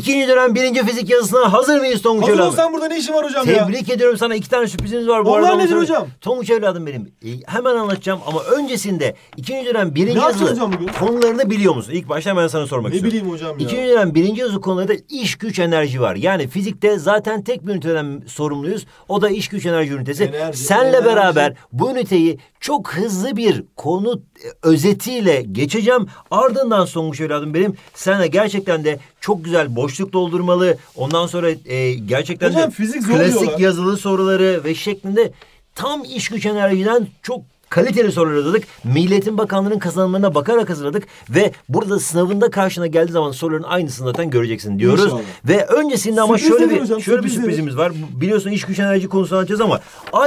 İkinci dönem birinci fizik yazısına hazır mıyız Tonguç hazır evladım? Hazır olsan burada ne işin var hocam Tebrik ya? Tebrik ediyorum sana. iki tane sürprizimiz var bu Onlar arada. nedir hocam? Tonguç evladım benim. E, hemen anlatacağım ama öncesinde ikinci dönem birinci ne yazı konularını biliyor musun? İlk başta ben sana sormak ne istiyorum. Ne bileyim hocam ya? İkinci dönem birinci yazı konularında iş güç enerji var. Yani fizikte zaten tek bir üniteden sorumluyuz. O da iş güç enerji ünitesi. Enerji, Senle enerji. beraber bu üniteyi çok hızlı bir konu e, özetiyle geçeceğim. Ardından Tonguç evladım benim. Senle gerçekten de çok güzel boşluk doldurmalı. Ondan sonra e, gerçekten Hocam, de fizik klasik yazılı soruları ve şeklinde tam iş güç enerjiden çok kaliteli sorular hazırladık. Milletin Bakanlığı'nın kazanımlarına bakarak hazırladık ve burada sınavında karşına geldiği zaman soruların aynısını zaten göreceksin diyoruz. İnşallah. Ve öncesinde ama Sürpriz şöyle bir hocam, şöyle bir sürprizimiz var. Biliyorsun iş güç enerji konusunu anlatacağız ama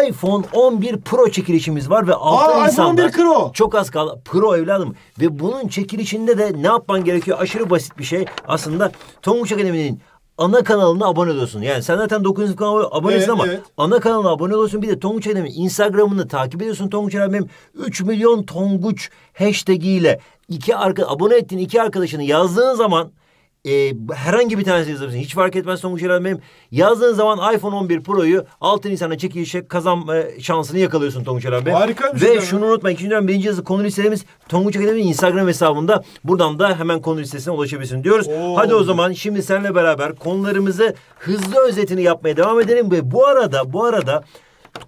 iPhone 11 Pro çekilişimiz var ve altı Aa, Nisan'da. 11 Pro. Çok az kaldı. Pro evladım. Ve bunun çekilişinde de ne yapman gerekiyor? Aşırı basit bir şey. Aslında Tonguç Akademi'nin ana kanalına abone oluyorsun. Yani sen zaten 900 kanala abonesin evet, ama evet. ana kanalına abone oluyorsun. Bir de Tonguç Erdem'in Instagram'ını takip ediyorsun. Tonguç Erdem 3 milyon Tonguç hashtag ile iki arka, abone ettiğin iki arkadaşını yazdığın zaman e, herhangi bir tanesi yazabilirsiniz. Hiç fark etmez Tonguç Eren benim. Yazdığın zaman iPhone 11 Pro'yu altın insana çekilişe kazan e, şansını yakalıyorsun Tonguç Eren benim. Harika bir Ve şey şunu unutma unutmayın. İkinci dönem birinci yazı konu listemiz Tonguç Akademi'nin Instagram hesabında. Buradan da hemen konu listesine ulaşabilirsin diyoruz. Oo. Hadi o zaman şimdi seninle beraber konularımızı hızlı özetini yapmaya devam edelim. Ve bu arada bu arada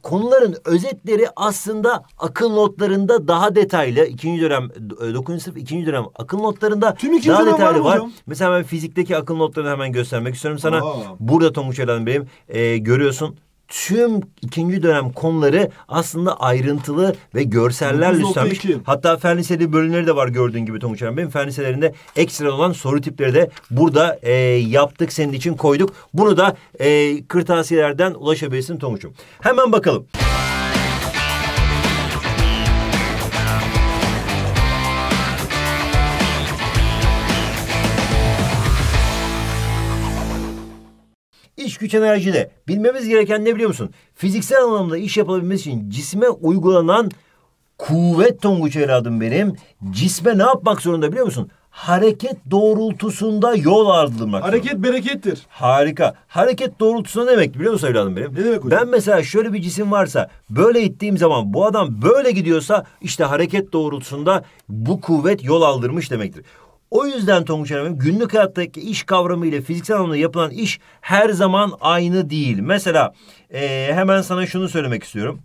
konuların özetleri aslında akıl notlarında daha detaylı. İkinci dönem, e, dokuzuncu sınıf ikinci dönem akıl notlarında Tüm ikinci daha dönem detaylı var. var. Mesela ben fizikteki akıl notlarını hemen göstermek istiyorum sana. Aa. Burada Tonguç Elan Bey'im. Ee, görüyorsun tüm ikinci dönem konuları aslında ayrıntılı ve görsellerle üstlenmiş. Hatta fen liseli bölümleri de var gördüğün gibi Tonguç Hanım. Benim fen liselerinde ekstra olan soru tipleri de burada e, yaptık senin için koyduk. Bunu da e, kırtasiyelerden ulaşabilirsin Tonguç'um. Hemen bakalım. iş güç enerjide bilmemiz gereken ne biliyor musun? Fiziksel anlamda iş yapabilmesi için cisme uygulanan kuvvet Tonguç evladım benim. Cisme ne yapmak zorunda biliyor musun? Hareket doğrultusunda yol ardılmak. Hareket zorunda. berekettir. Harika. Hareket doğrultusunda ne demek biliyor musun evladım benim? Ne demek hocam? Ben mesela şöyle bir cisim varsa böyle ittiğim zaman bu adam böyle gidiyorsa işte hareket doğrultusunda bu kuvvet yol aldırmış demektir. O yüzden Tonguç Hanım günlük hayattaki iş kavramı ile fiziksel anlamda yapılan iş her zaman aynı değil. Mesela e, hemen sana şunu söylemek istiyorum.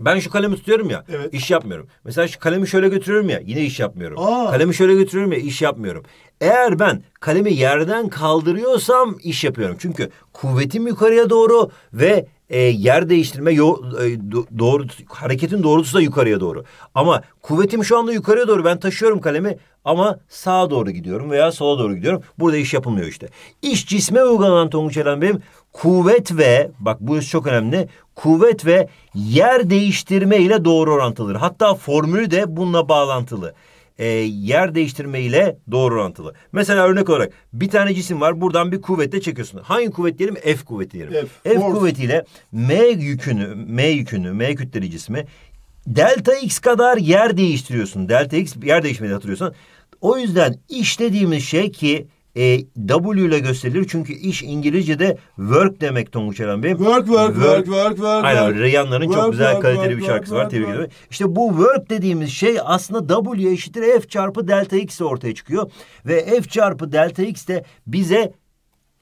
Ben şu kalemi tutuyorum ya, evet. iş yapmıyorum. Mesela şu kalemi şöyle götürüyorum ya, yine iş yapmıyorum. Aa. Kalemi şöyle götürüyorum ya, iş yapmıyorum. Eğer ben kalemi yerden kaldırıyorsam iş yapıyorum. Çünkü kuvvetim yukarıya doğru ve e, yer değiştirme yo, e, doğru hareketin doğrultusu da yukarıya doğru. Ama kuvvetim şu anda yukarıya doğru. Ben taşıyorum kalemi ama sağa doğru gidiyorum veya sola doğru gidiyorum. Burada iş yapılmıyor işte. İş cisme uygulanan Tonguç Eren Bey'im kuvvet ve bak bu çok önemli. Kuvvet ve yer değiştirme ile doğru orantılıdır. Hatta formülü de bununla bağlantılı e, yer değiştirmeyle doğru orantılı. Mesela örnek olarak bir tane cisim var buradan bir kuvvetle çekiyorsun. Hangi kuvvet diyelim? F kuvveti diyelim. F, F kuvvetiyle M yükünü, M yükünü, M kütleli cismi delta x kadar yer değiştiriyorsun. Delta x yer değişmedi hatırlıyorsan. O yüzden iş dediğimiz şey ki e, W ile gösterilir çünkü iş İngilizce'de work demek Tonguç Eren Bey. Work, work, work, work, work. Aynen Reyhanların çok güzel work, kaliteli work, bir şarkısı work, var. Tebrik ederim. İşte bu work dediğimiz şey aslında W eşittir F çarpı delta X ortaya çıkıyor. Ve F çarpı delta X de bize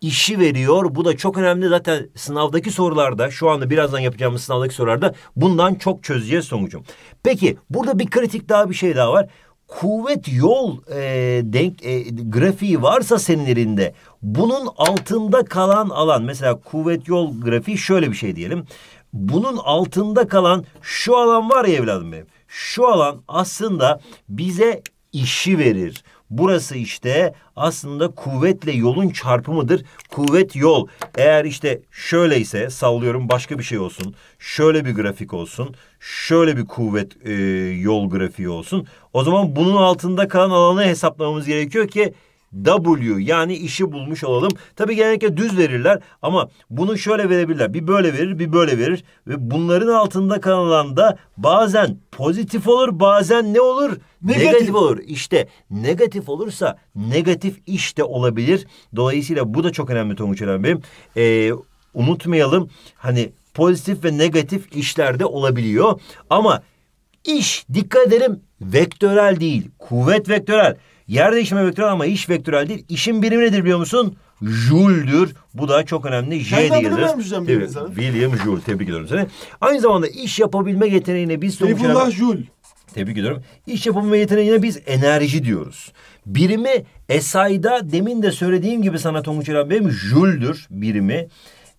işi veriyor. Bu da çok önemli. Zaten sınavdaki sorularda şu anda birazdan yapacağımız sınavdaki sorularda bundan çok çözeceğiz sonucum. Peki burada bir kritik daha bir şey daha var kuvvet yol e, denk e, grafiği varsa senin elinde bunun altında kalan alan mesela kuvvet yol grafiği şöyle bir şey diyelim. Bunun altında kalan şu alan var ya evladım benim. Şu alan aslında bize işi verir. Burası işte aslında kuvvetle yolun çarpımıdır. Kuvvet yol. Eğer işte şöyleyse sallıyorum başka bir şey olsun. Şöyle bir grafik olsun. Şöyle bir kuvvet e, yol grafiği olsun. O zaman bunun altında kalan alanı hesaplamamız gerekiyor ki W yani işi bulmuş olalım. Tabi genellikle düz verirler ama bunu şöyle verebilirler. Bir böyle verir bir böyle verir ve bunların altında kalan da bazen pozitif olur bazen ne olur? Negatif. negatif olur. İşte negatif olursa negatif iş de olabilir. Dolayısıyla bu da çok önemli Tonguç Eren Bey'im. Ee, unutmayalım hani pozitif ve negatif işlerde olabiliyor ama iş dikkat edelim vektörel değil kuvvet vektörel. Yer değişimi vektörel ama iş vektörel değil. İşin birimi nedir biliyor musun? Joule'dür. Bu da çok önemli. J diye yazılır. Evet, William Joule. Tebrik ediyorum seni. Aynı zamanda iş yapabilme yeteneğine biz... Seyfullah Joule. Tebrik ediyorum. İş yapabilme yeteneğine biz enerji diyoruz. Birimi SI'da demin de söylediğim gibi sana Tonguç Bey'im Joule'dür birimi.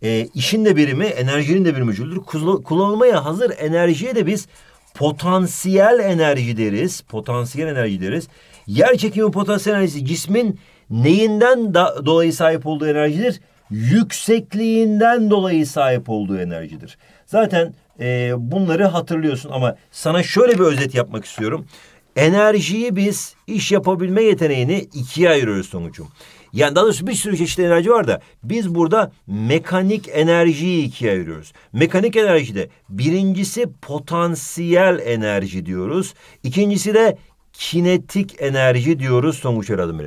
E, işin de birimi, enerjinin de birimi Joule'dür. Kullanılmaya hazır enerjiye de biz potansiyel enerji deriz. Potansiyel enerji deriz. Yer çekimi potansiyel enerjisi cismin neyinden dolayı sahip olduğu enerjidir? Yüksekliğinden dolayı sahip olduğu enerjidir. Zaten e, bunları hatırlıyorsun ama sana şöyle bir özet yapmak istiyorum. Enerjiyi biz iş yapabilme yeteneğini ikiye ayırıyoruz sonucum. Yani daha doğrusu bir sürü çeşitli enerji var da biz burada mekanik enerjiyi ikiye ayırıyoruz. Mekanik enerjide birincisi potansiyel enerji diyoruz. İkincisi de kinetik enerji diyoruz sonuç uçar adım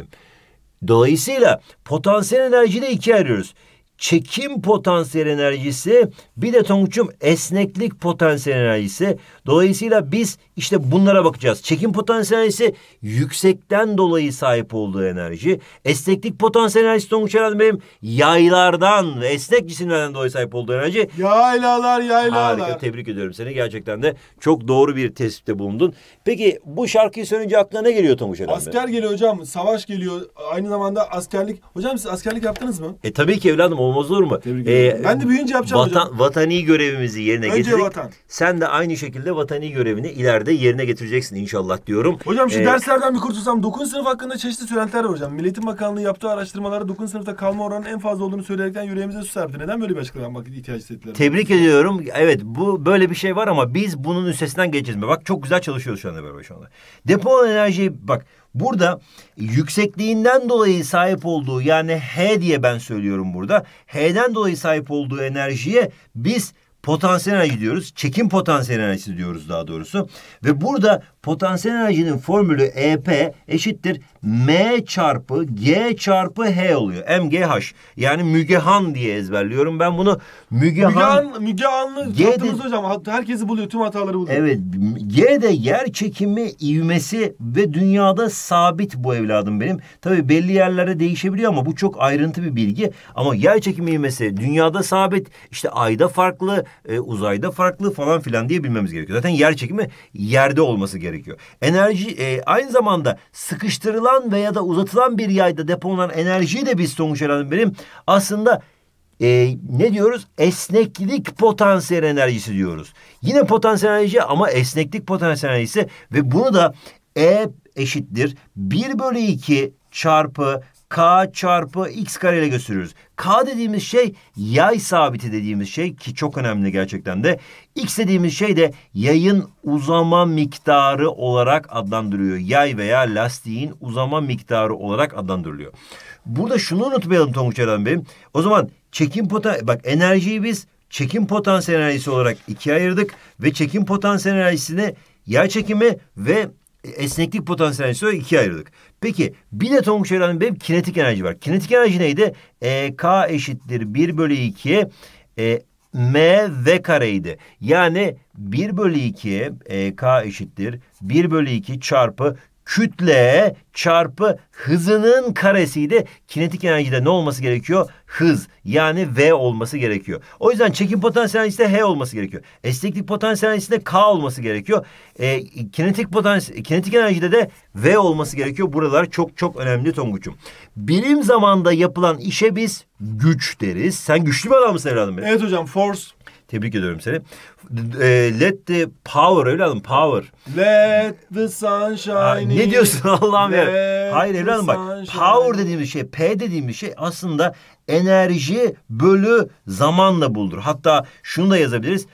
Dolayısıyla potansiyel enerjide iki arıyoruz çekim potansiyel enerjisi bir de Tonguç'um esneklik potansiyel enerjisi. Dolayısıyla biz işte bunlara bakacağız. Çekim potansiyel enerjisi yüksekten dolayı sahip olduğu enerji. Esneklik potansiyel enerjisi Tonguç herhalde benim yaylardan ve esnek cisimlerden dolayı sahip olduğu enerji. Yaylalar yaylalar. Harika tebrik ediyorum seni gerçekten de çok doğru bir tespitte bulundun. Peki bu şarkıyı söyleyince aklına ne geliyor Tonguç herhalde? Asker geliyor hocam savaş geliyor aynı zamanda askerlik. Hocam siz askerlik yaptınız mı? E tabii ki evladım o olmaz olur mu? Ee, ben de büyüyünce yapacağım vatan, hocam. Vatani görevimizi yerine Önce getirdik. Vatan. Sen de aynı şekilde vatani görevini ileride yerine getireceksin inşallah diyorum. Hocam şu ee, derslerden bir kurtulsam 9 sınıf hakkında çeşitli söylentiler var hocam. Milletin Bakanlığı yaptığı araştırmalarda 9 sınıfta kalma oranının en fazla olduğunu söyleyerekten yüreğimize su serpti. Neden böyle bir açıklamak ihtiyacı hissettiler? Tebrik ediyorum. Evet bu böyle bir şey var ama biz bunun üstesinden geçeceğiz. Bak çok güzel çalışıyoruz şu anda beraber şu anda. Depo enerji bak Burada yüksekliğinden dolayı sahip olduğu yani H diye ben söylüyorum burada. H'den dolayı sahip olduğu enerjiye biz potansiyel enerji diyoruz. Çekim potansiyel enerjisi diyoruz daha doğrusu. Ve burada Potansiyel enerjinin formülü EP eşittir M çarpı G çarpı H oluyor. MGH. Yani Mügehan diye ezberliyorum. Ben bunu Mügehan... Mügehan'lı G de, hocam. Herkesi buluyor. Tüm hataları buluyor. Evet. G de yer çekimi, ivmesi ve dünyada sabit bu evladım benim. Tabii belli yerlere değişebiliyor ama bu çok ayrıntı bir bilgi. Ama yer çekimi ivmesi dünyada sabit. İşte ayda farklı, e, uzayda farklı falan filan diye bilmemiz gerekiyor. Zaten yer çekimi yerde olması gerekiyor gerekiyor. Enerji e, aynı zamanda sıkıştırılan veya da uzatılan bir yayda depolanan enerjiyi de biz sonuç Erhan'ın benim aslında e, ne diyoruz? Esneklik potansiyel enerjisi diyoruz. Yine potansiyel enerji ama esneklik potansiyel enerjisi ve bunu da E eşittir 1 bölü 2 çarpı k çarpı x kareyle gösteriyoruz. k dediğimiz şey yay sabiti dediğimiz şey ki çok önemli gerçekten de. x dediğimiz şey de yayın uzama miktarı olarak adlandırılıyor. Yay veya lastiğin uzama miktarı olarak adlandırılıyor. Burada şunu unutmayalım Tonguç Eren Bey'im. O zaman çekim potansiyeli bak enerjiyi biz çekim potansiyel enerjisi olarak ikiye ayırdık ve çekim potansiyel enerjisini yay çekimi ve esneklik potansiyel sonra ikiye ayrıldık. Peki bir de Tonguç Evren'in benim kinetik enerji var. Kinetik enerji neydi? E, K eşittir 1 bölü 2'ye e, M V kareydi. Yani 1 bölü 2 e, K eşittir 1 bölü 2 çarpı kütle çarpı hızının karesi de Kinetik enerjide ne olması gerekiyor? Hız yani V olması gerekiyor. O yüzden çekim potansiyel enerjisi H olması gerekiyor. Esneklik potansiyel de K olması gerekiyor. E, kinetik potansiyel kinetik enerjide de V olması gerekiyor. Buralar çok çok önemli Tonguç'um. bilim zamanda yapılan işe biz güç deriz. Sen güçlü bir adam mısın evladım benim? Evet hocam force. Tebrik ediyorum seni. E, let the power evladım power. Let the sun shine. Ne diyorsun Allah'ım ya? Hayır evladım bak. Power dediğimiz şey, P dediğimiz şey aslında enerji bölü zamanla buldur. Hatta şunu da yazabiliriz.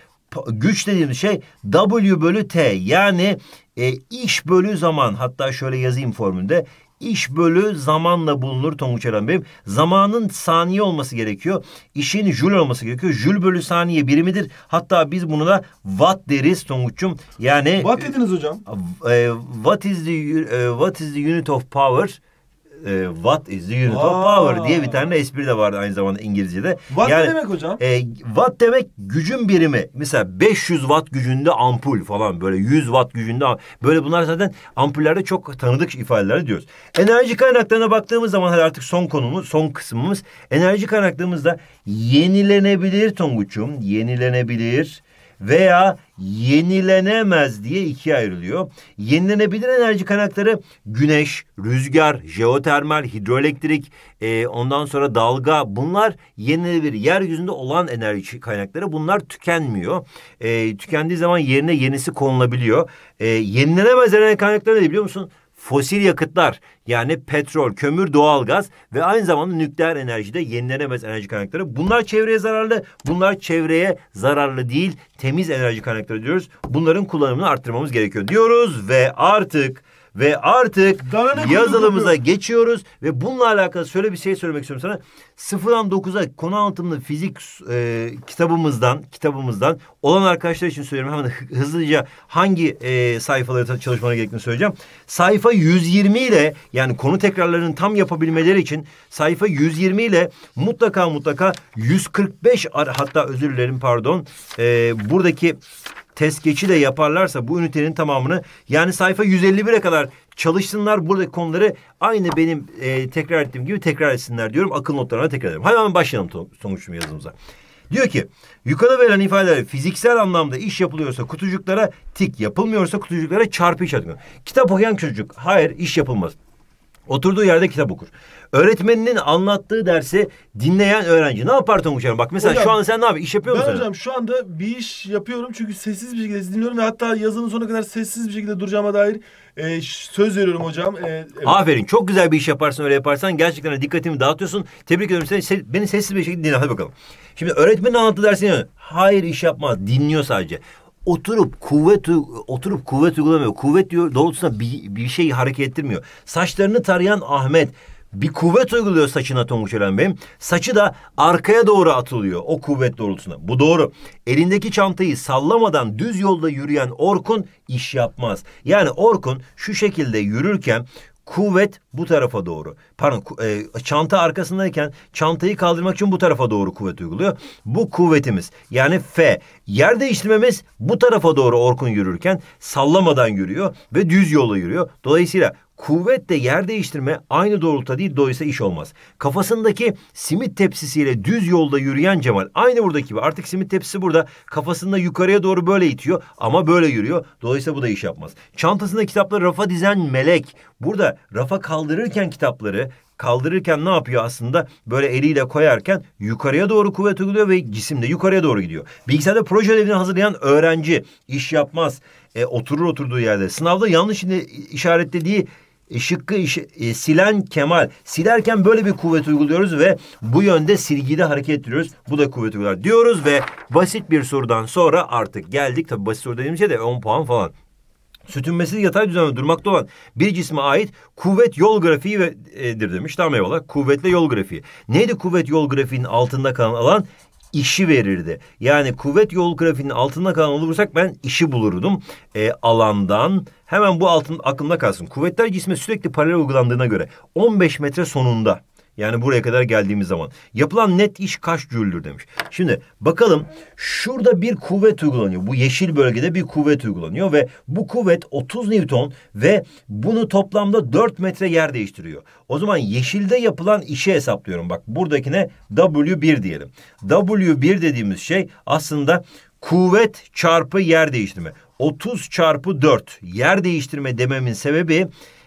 Güç dediğimiz şey W bölü T yani e, iş bölü zaman hatta şöyle yazayım formülde İş bölü zamanla bulunur Tonguç Eren Bey'im. Zamanın saniye olması gerekiyor. İşin jül olması gerekiyor. Jül bölü saniye birimidir. Hatta biz bunu da watt deriz Tonguç'um. Yani... Watt dediniz hocam. E, e, what, is the, e, what is the unit of power? e, what is the unit Aa. of power diye bir tane espri de vardı aynı zamanda İngilizce'de. Watt yani, ne demek hocam? E, watt demek gücün birimi. Mesela 500 watt gücünde ampul falan böyle 100 watt gücünde böyle bunlar zaten ampullerde çok tanıdık ifadeler diyoruz. Enerji kaynaklarına baktığımız zaman hadi artık son konumuz, son kısmımız enerji kaynaklarımızda yenilenebilir Tonguç'um, yenilenebilir veya yenilenemez diye ikiye ayrılıyor. Yenilenebilir enerji kaynakları güneş, rüzgar, jeotermal, hidroelektrik, e, ondan sonra dalga bunlar yenilenebilir. Yeryüzünde olan enerji kaynakları bunlar tükenmiyor. E, tükendiği zaman yerine yenisi konulabiliyor. E, yenilenemez enerji kaynakları ne biliyor musun? fosil yakıtlar yani petrol, kömür, doğalgaz ve aynı zamanda nükleer enerji de yenilenemez enerji kaynakları. Bunlar çevreye zararlı, bunlar çevreye zararlı değil temiz enerji kaynakları diyoruz. Bunların kullanımını arttırmamız gerekiyor diyoruz ve artık ve artık Dananın yazılımıza geçiyoruz ve bununla alakalı şöyle bir şey söylemek istiyorum sana. Sıfırdan dokuza konu anlatımlı fizik e, kitabımızdan kitabımızdan olan arkadaşlar için söylüyorum hemen hızlıca hangi e, sayfaları çalışmana gerektiğini söyleyeceğim. Sayfa 120 ile yani konu tekrarlarının tam yapabilmeleri için sayfa 120 ile mutlaka mutlaka 145 hatta özür dilerim pardon e, buradaki test geçi de yaparlarsa bu ünitenin tamamını yani sayfa 151'e kadar çalışsınlar buradaki konuları aynı benim e, tekrar ettiğim gibi tekrar etsinler diyorum. Akıl notlarına tekrar ediyorum. Hemen başlayalım sonuçlu yazımıza. Diyor ki yukarıda verilen ifadeler fiziksel anlamda iş yapılıyorsa kutucuklara tik yapılmıyorsa kutucuklara çarpı işaret. Kitap okuyan çocuk hayır iş yapılmaz. Oturduğu yerde kitap okur. Öğretmeninin anlattığı dersi dinleyen öğrenci. Ne yapar Tonguç Hocam? Bak mesela hocam, şu an sen ne yapıyorsun? İş yapıyor musun? Ben hocam şu anda bir iş yapıyorum. Çünkü sessiz bir şekilde dinliyorum. Ve hatta yazının sonuna kadar sessiz bir şekilde duracağıma dair e, söz veriyorum hocam. E, evet. Aferin. Çok güzel bir iş yaparsın öyle yaparsan. Gerçekten dikkatimi dağıtıyorsun. Tebrik ediyorum seni. beni sessiz bir şekilde dinle. Hadi bakalım. Şimdi öğretmenin anlattığı dersi Hayır iş yapmaz. Dinliyor sadece oturup kuvvet oturup kuvvet uygulamıyor. Kuvvet diyor doğrultusunda bir, bir şey hareket ettirmiyor. Saçlarını tarayan Ahmet bir kuvvet uyguluyor saçına Tonguç Eren Bey'im. Saçı da arkaya doğru atılıyor o kuvvet doğrultusunda. Bu doğru. Elindeki çantayı sallamadan düz yolda yürüyen Orkun iş yapmaz. Yani Orkun şu şekilde yürürken kuvvet bu tarafa doğru. Pardon e, çanta arkasındayken çantayı kaldırmak için bu tarafa doğru kuvvet uyguluyor. Bu kuvvetimiz yani F. Yer değiştirmemiz bu tarafa doğru Orkun yürürken sallamadan yürüyor ve düz yola yürüyor. Dolayısıyla Kuvvet de yer değiştirme aynı doğrultuda değil dolayısıyla iş olmaz. Kafasındaki simit tepsisiyle düz yolda yürüyen Cemal aynı buradaki gibi artık simit tepsisi burada kafasında yukarıya doğru böyle itiyor ama böyle yürüyor. Dolayısıyla bu da iş yapmaz. Çantasında kitapları rafa dizen melek burada rafa kaldırırken kitapları kaldırırken ne yapıyor aslında? Böyle eliyle koyarken yukarıya doğru kuvvet uyguluyor ve cisim de yukarıya doğru gidiyor. Bilgisayarda proje ödevini hazırlayan öğrenci iş yapmaz. E, oturur oturduğu yerde. Sınavda yanlış işaretlediği e şıkkı e, silen kemal. Silerken böyle bir kuvvet uyguluyoruz ve bu yönde silgide hareket ediyoruz Bu da kuvvet uygular diyoruz ve basit bir sorudan sonra artık geldik. Tabi basit soru dediğimiz şey de 10 puan falan. Sütünmesi yatay düzende durmakta olan bir cisme ait kuvvet yol grafiği grafiğidir demiş. Tamam eyvallah. Kuvvetle yol grafiği. Neydi kuvvet yol grafiğinin altında kalan alan? işi verirdi. Yani kuvvet yol grafiğinin altında kalan olursak ben işi bulurdum. E, alandan hemen bu altın aklımda kalsın. Kuvvetler cisme sürekli paralel uygulandığına göre 15 metre sonunda yani buraya kadar geldiğimiz zaman. Yapılan net iş kaç cüldür demiş. Şimdi bakalım şurada bir kuvvet uygulanıyor. Bu yeşil bölgede bir kuvvet uygulanıyor ve bu kuvvet 30 Newton ve bunu toplamda 4 metre yer değiştiriyor. O zaman yeşilde yapılan işi hesaplıyorum. Bak buradakine W1 diyelim. W1 dediğimiz şey aslında kuvvet çarpı yer değiştirme. 30 çarpı 4 yer değiştirme dememin sebebi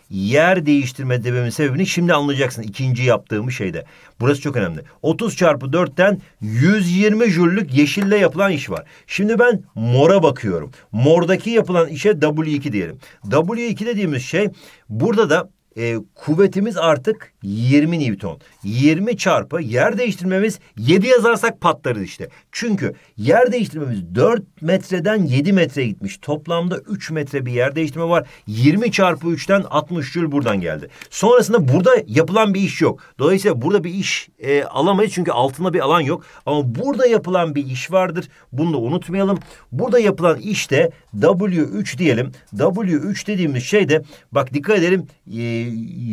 yer değiştirme dememin sebebini şimdi anlayacaksın ikinci yaptığım şeyde. Burası çok önemli. 30 çarpı 4'ten 120 jüllük yeşille yapılan iş var. Şimdi ben mora bakıyorum. Mordaki yapılan işe W2 diyelim. W2 dediğimiz şey burada da e, kuvvetimiz artık 20 Newton. 20 çarpı yer değiştirmemiz 7 yazarsak patlarız işte. Çünkü yer değiştirmemiz 4 metreden 7 metre gitmiş. Toplamda 3 metre bir yer değiştirme var. 20 çarpı 3'ten 60 jül buradan geldi. Sonrasında burada yapılan bir iş yok. Dolayısıyla burada bir iş e, alamayız çünkü altında bir alan yok. Ama burada yapılan bir iş vardır. Bunu da unutmayalım. Burada yapılan işte W3 diyelim. W3 dediğimiz şey de bak dikkat edelim e,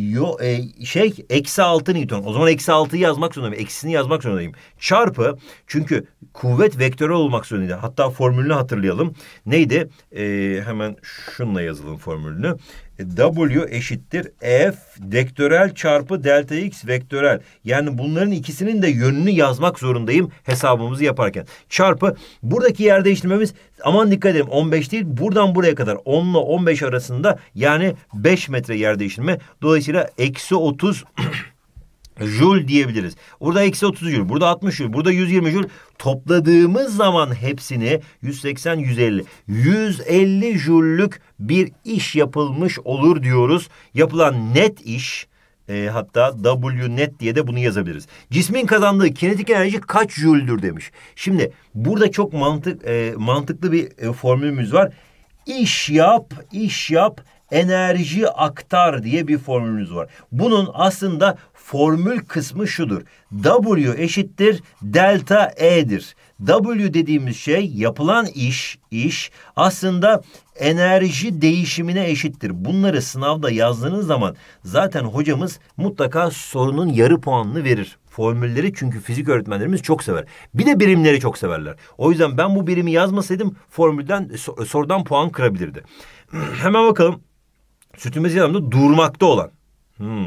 yo, e, şey eksi 6 Newton. O zaman eksi 6'yı yazmak zorundayım. Eksisini yazmak zorundayım. Çarpı çünkü kuvvet vektörü olmak zorundaydı. Hatta formülünü hatırlayalım. Neydi? Ee, hemen şunla yazalım formülünü. W eşittir F vektörel çarpı delta X vektörel. Yani bunların ikisinin de yönünü yazmak zorundayım hesabımızı yaparken. Çarpı buradaki yer değiştirmemiz aman dikkat edelim 15 değil buradan buraya kadar 10 ile 15 arasında yani 5 metre yer değiştirme. Dolayısıyla eksi 30 Jül diyebiliriz. Burada eksi 30 jül, burada 60 jül, burada 120 jül. Topladığımız zaman hepsini 180, 150. 150 jüllük bir iş yapılmış olur diyoruz. Yapılan net iş e, hatta W net diye de bunu yazabiliriz. Cismin kazandığı kinetik enerji kaç jüldür demiş. Şimdi burada çok mantık e, mantıklı bir e, formülümüz var. İş yap, iş yap, enerji aktar diye bir formülümüz var. Bunun aslında formül kısmı şudur. W eşittir delta E'dir. W dediğimiz şey yapılan iş, iş aslında enerji değişimine eşittir. Bunları sınavda yazdığınız zaman zaten hocamız mutlaka sorunun yarı puanını verir. Formülleri çünkü fizik öğretmenlerimiz çok sever. Bir de birimleri çok severler. O yüzden ben bu birimi yazmasaydım formülden sorudan puan kırabilirdi. Hemen bakalım. Sütümüz yanımda durmakta olan. Hmm.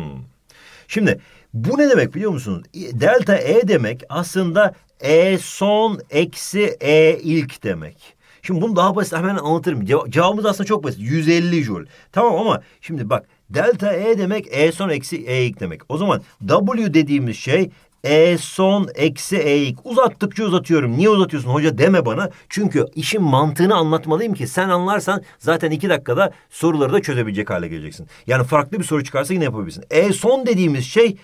Şimdi bu ne demek biliyor musunuz? Delta E demek aslında E son eksi E ilk demek. Şimdi bunu daha basit hemen anlatırım. cevabımız aslında çok basit. 150 joule. Tamam ama şimdi bak delta E demek E son eksi E ilk demek. O zaman W dediğimiz şey e son eksi E ilk. Uzattıkça uzatıyorum. Niye uzatıyorsun hoca deme bana. Çünkü işin mantığını anlatmalıyım ki sen anlarsan zaten iki dakikada soruları da çözebilecek hale geleceksin. Yani farklı bir soru çıkarsa yine yapabilirsin. E son dediğimiz şey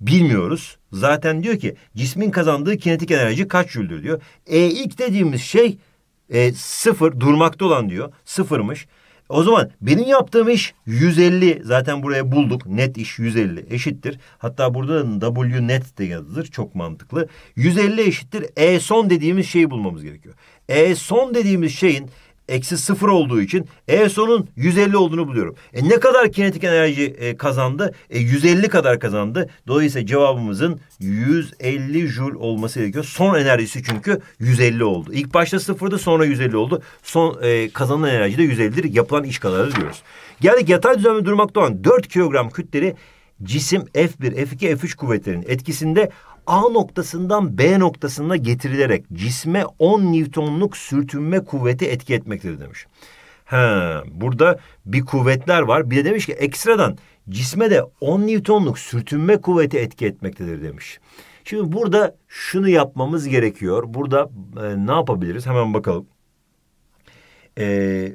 bilmiyoruz. Zaten diyor ki cismin kazandığı kinetik enerji kaç jüldür diyor. E ilk dediğimiz şey e, sıfır durmakta olan diyor. Sıfırmış. O zaman benim yaptığım iş 150 zaten buraya bulduk net iş 150 eşittir. Hatta burada W net de yazılır çok mantıklı. 150 eşittir E son dediğimiz şeyi bulmamız gerekiyor. E son dediğimiz şeyin eksi sıfır olduğu için ESO'nun 150 olduğunu buluyorum. E ne kadar kinetik enerji e, kazandı? E 150 kadar kazandı. Dolayısıyla cevabımızın 150 jül olması gerekiyor. Son enerjisi çünkü 150 oldu. İlk başta sıfırdı sonra 150 oldu. Son e, kazanılan enerji de 150'dir. Yapılan iş kadarı diyoruz. Geldik yatay düzenli durmakta olan 4 kilogram kütleri cisim F1, F2, F3 kuvvetlerinin etkisinde A noktasından B noktasına getirilerek cisme 10 Newton'luk sürtünme kuvveti etki etmektedir demiş. He, burada bir kuvvetler var. Bir de demiş ki ekstradan cisme de 10 Newton'luk sürtünme kuvveti etki etmektedir demiş. Şimdi burada şunu yapmamız gerekiyor. Burada e, ne yapabiliriz? Hemen bakalım. Eee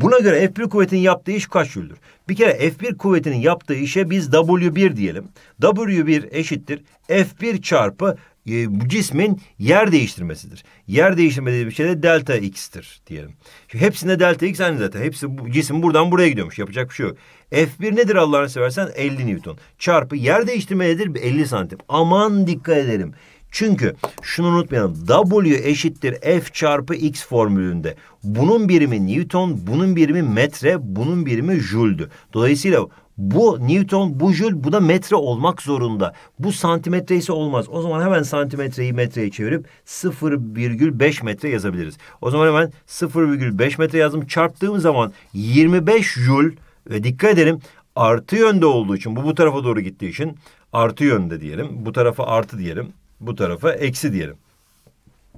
Buna göre F1 kuvvetinin yaptığı iş kaç jüldür? Bir kere F1 kuvvetinin yaptığı işe biz W1 diyelim. W1 eşittir F1 çarpı e, cismin yer değiştirmesidir. Yer değiştirme bir şey de delta x'tir diyelim. Şimdi hepsinde delta x aynı zaten. Hepsi bu, cisim buradan buraya gidiyormuş. Yapacak bir şey yok. F1 nedir Allah'ını seversen? 50 Newton. Çarpı yer değiştirme nedir? 50 santim. Aman dikkat edelim. Çünkü şunu unutmayalım. W eşittir F çarpı X formülünde. Bunun birimi Newton, bunun birimi metre, bunun birimi Joule'dü. Dolayısıyla bu Newton, bu Joule, bu da metre olmak zorunda. Bu santimetre ise olmaz. O zaman hemen santimetreyi metreye çevirip 0,5 metre yazabiliriz. O zaman hemen 0,5 metre yazdım. Çarptığım zaman 25 Joule ve dikkat edelim artı yönde olduğu için bu bu tarafa doğru gittiği için artı yönde diyelim. Bu tarafa artı diyelim bu tarafa eksi diyelim.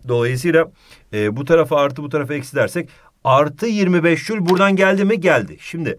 Dolayısıyla e, bu tarafa artı bu tarafa eksi dersek artı 25 jül buradan geldi mi? Geldi. Şimdi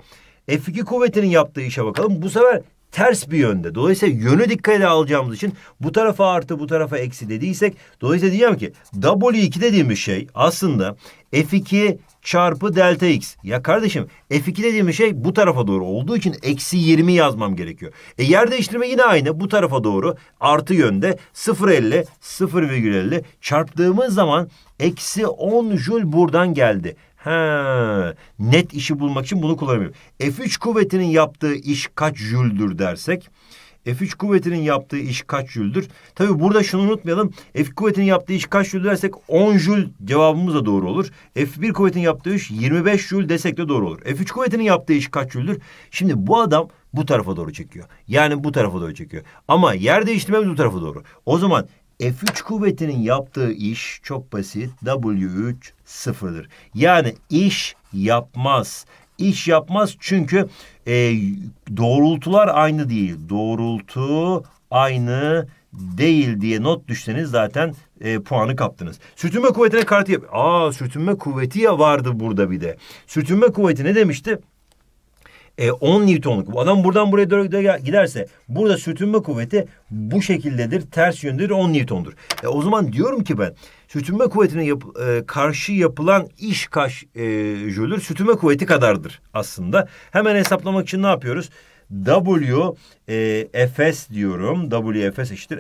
F2 kuvvetinin yaptığı işe bakalım. Bu sefer ters bir yönde. Dolayısıyla yönü dikkate alacağımız için bu tarafa artı bu tarafa eksi dediysek dolayısıyla diyeceğim ki W2 dediğimiz şey aslında F2 çarpı delta x. Ya kardeşim f2 dediğim şey bu tarafa doğru olduğu için eksi 20 yazmam gerekiyor. E yer değiştirme yine aynı bu tarafa doğru artı yönde 0.50 0.50 çarptığımız zaman eksi 10 jül buradan geldi. Ha, net işi bulmak için bunu kullanıyorum F3 kuvvetinin yaptığı iş kaç jüldür dersek F3 kuvvetinin yaptığı iş kaç jüldür? Tabii burada şunu unutmayalım. F kuvvetinin yaptığı iş kaç jül dersek 10 jül cevabımız da doğru olur. F1 kuvvetinin yaptığı iş 25 jül desek de doğru olur. F3 kuvvetinin yaptığı iş kaç jüldür? Şimdi bu adam bu tarafa doğru çekiyor. Yani bu tarafa doğru çekiyor. Ama yer değiştirmemiz bu tarafa doğru. O zaman F3 kuvvetinin yaptığı iş çok basit. W3 sıfırdır. Yani iş yapmaz iş yapmaz çünkü e, doğrultular aynı değil. Doğrultu aynı değil diye not düşseniz zaten e, puanı kaptınız. Sürtünme kuvvetine kartı yap. Aa sürtünme kuvveti ya vardı burada bir de. Sürtünme kuvveti ne demişti? E, 10 Newton'luk. Bu adam buradan buraya doğru giderse burada sürtünme kuvveti bu şekildedir. Ters yöndür 10 Newton'dur. E, o zaman diyorum ki ben Sürtünme kuvvetine yap, e, karşı yapılan iş kaç e, jüldür sürtünme kuvveti kadardır aslında. Hemen hesaplamak için ne yapıyoruz? W e, Fs diyorum. W Fs eşittir.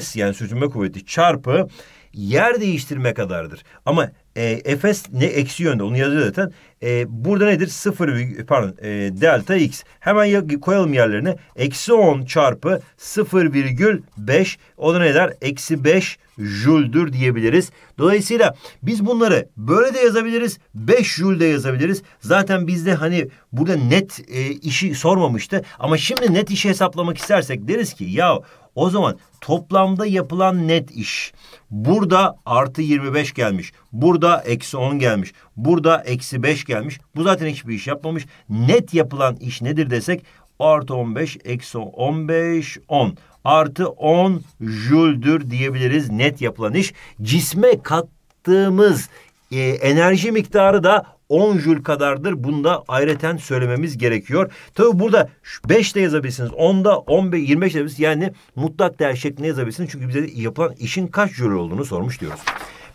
Fs yani sürtünme kuvveti çarpı yer değiştirme kadardır. Ama e, Efes ne eksi yönde onu yazıyor zaten. E, burada nedir? Sıfır pardon e, delta x. Hemen ya, koyalım yerlerine. Eksi 10 çarpı 0,5 o da ne der? Eksi 5 jüldür diyebiliriz. Dolayısıyla biz bunları böyle de yazabiliriz. 5 jül de yazabiliriz. Zaten bizde hani burada net e, işi sormamıştı. Ama şimdi net işi hesaplamak istersek deriz ki ya o zaman toplamda yapılan net iş burada artı 25 gelmiş. Burada eksi 10 gelmiş. Burada eksi 5 gelmiş. Bu zaten hiçbir iş yapmamış. Net yapılan iş nedir desek artı 15 eksi 15 10 artı 10 jüldür diyebiliriz net yapılan iş. Cisme kattığımız e, enerji miktarı da 10 jül kadardır. Bunu da ayreten söylememiz gerekiyor. Tabi burada 5 de yazabilirsiniz. 10'da 15, 25 de yazabilirsiniz. Yani mutlak değer şeklinde yazabilirsiniz. Çünkü bize yapılan işin kaç jül olduğunu sormuş diyoruz.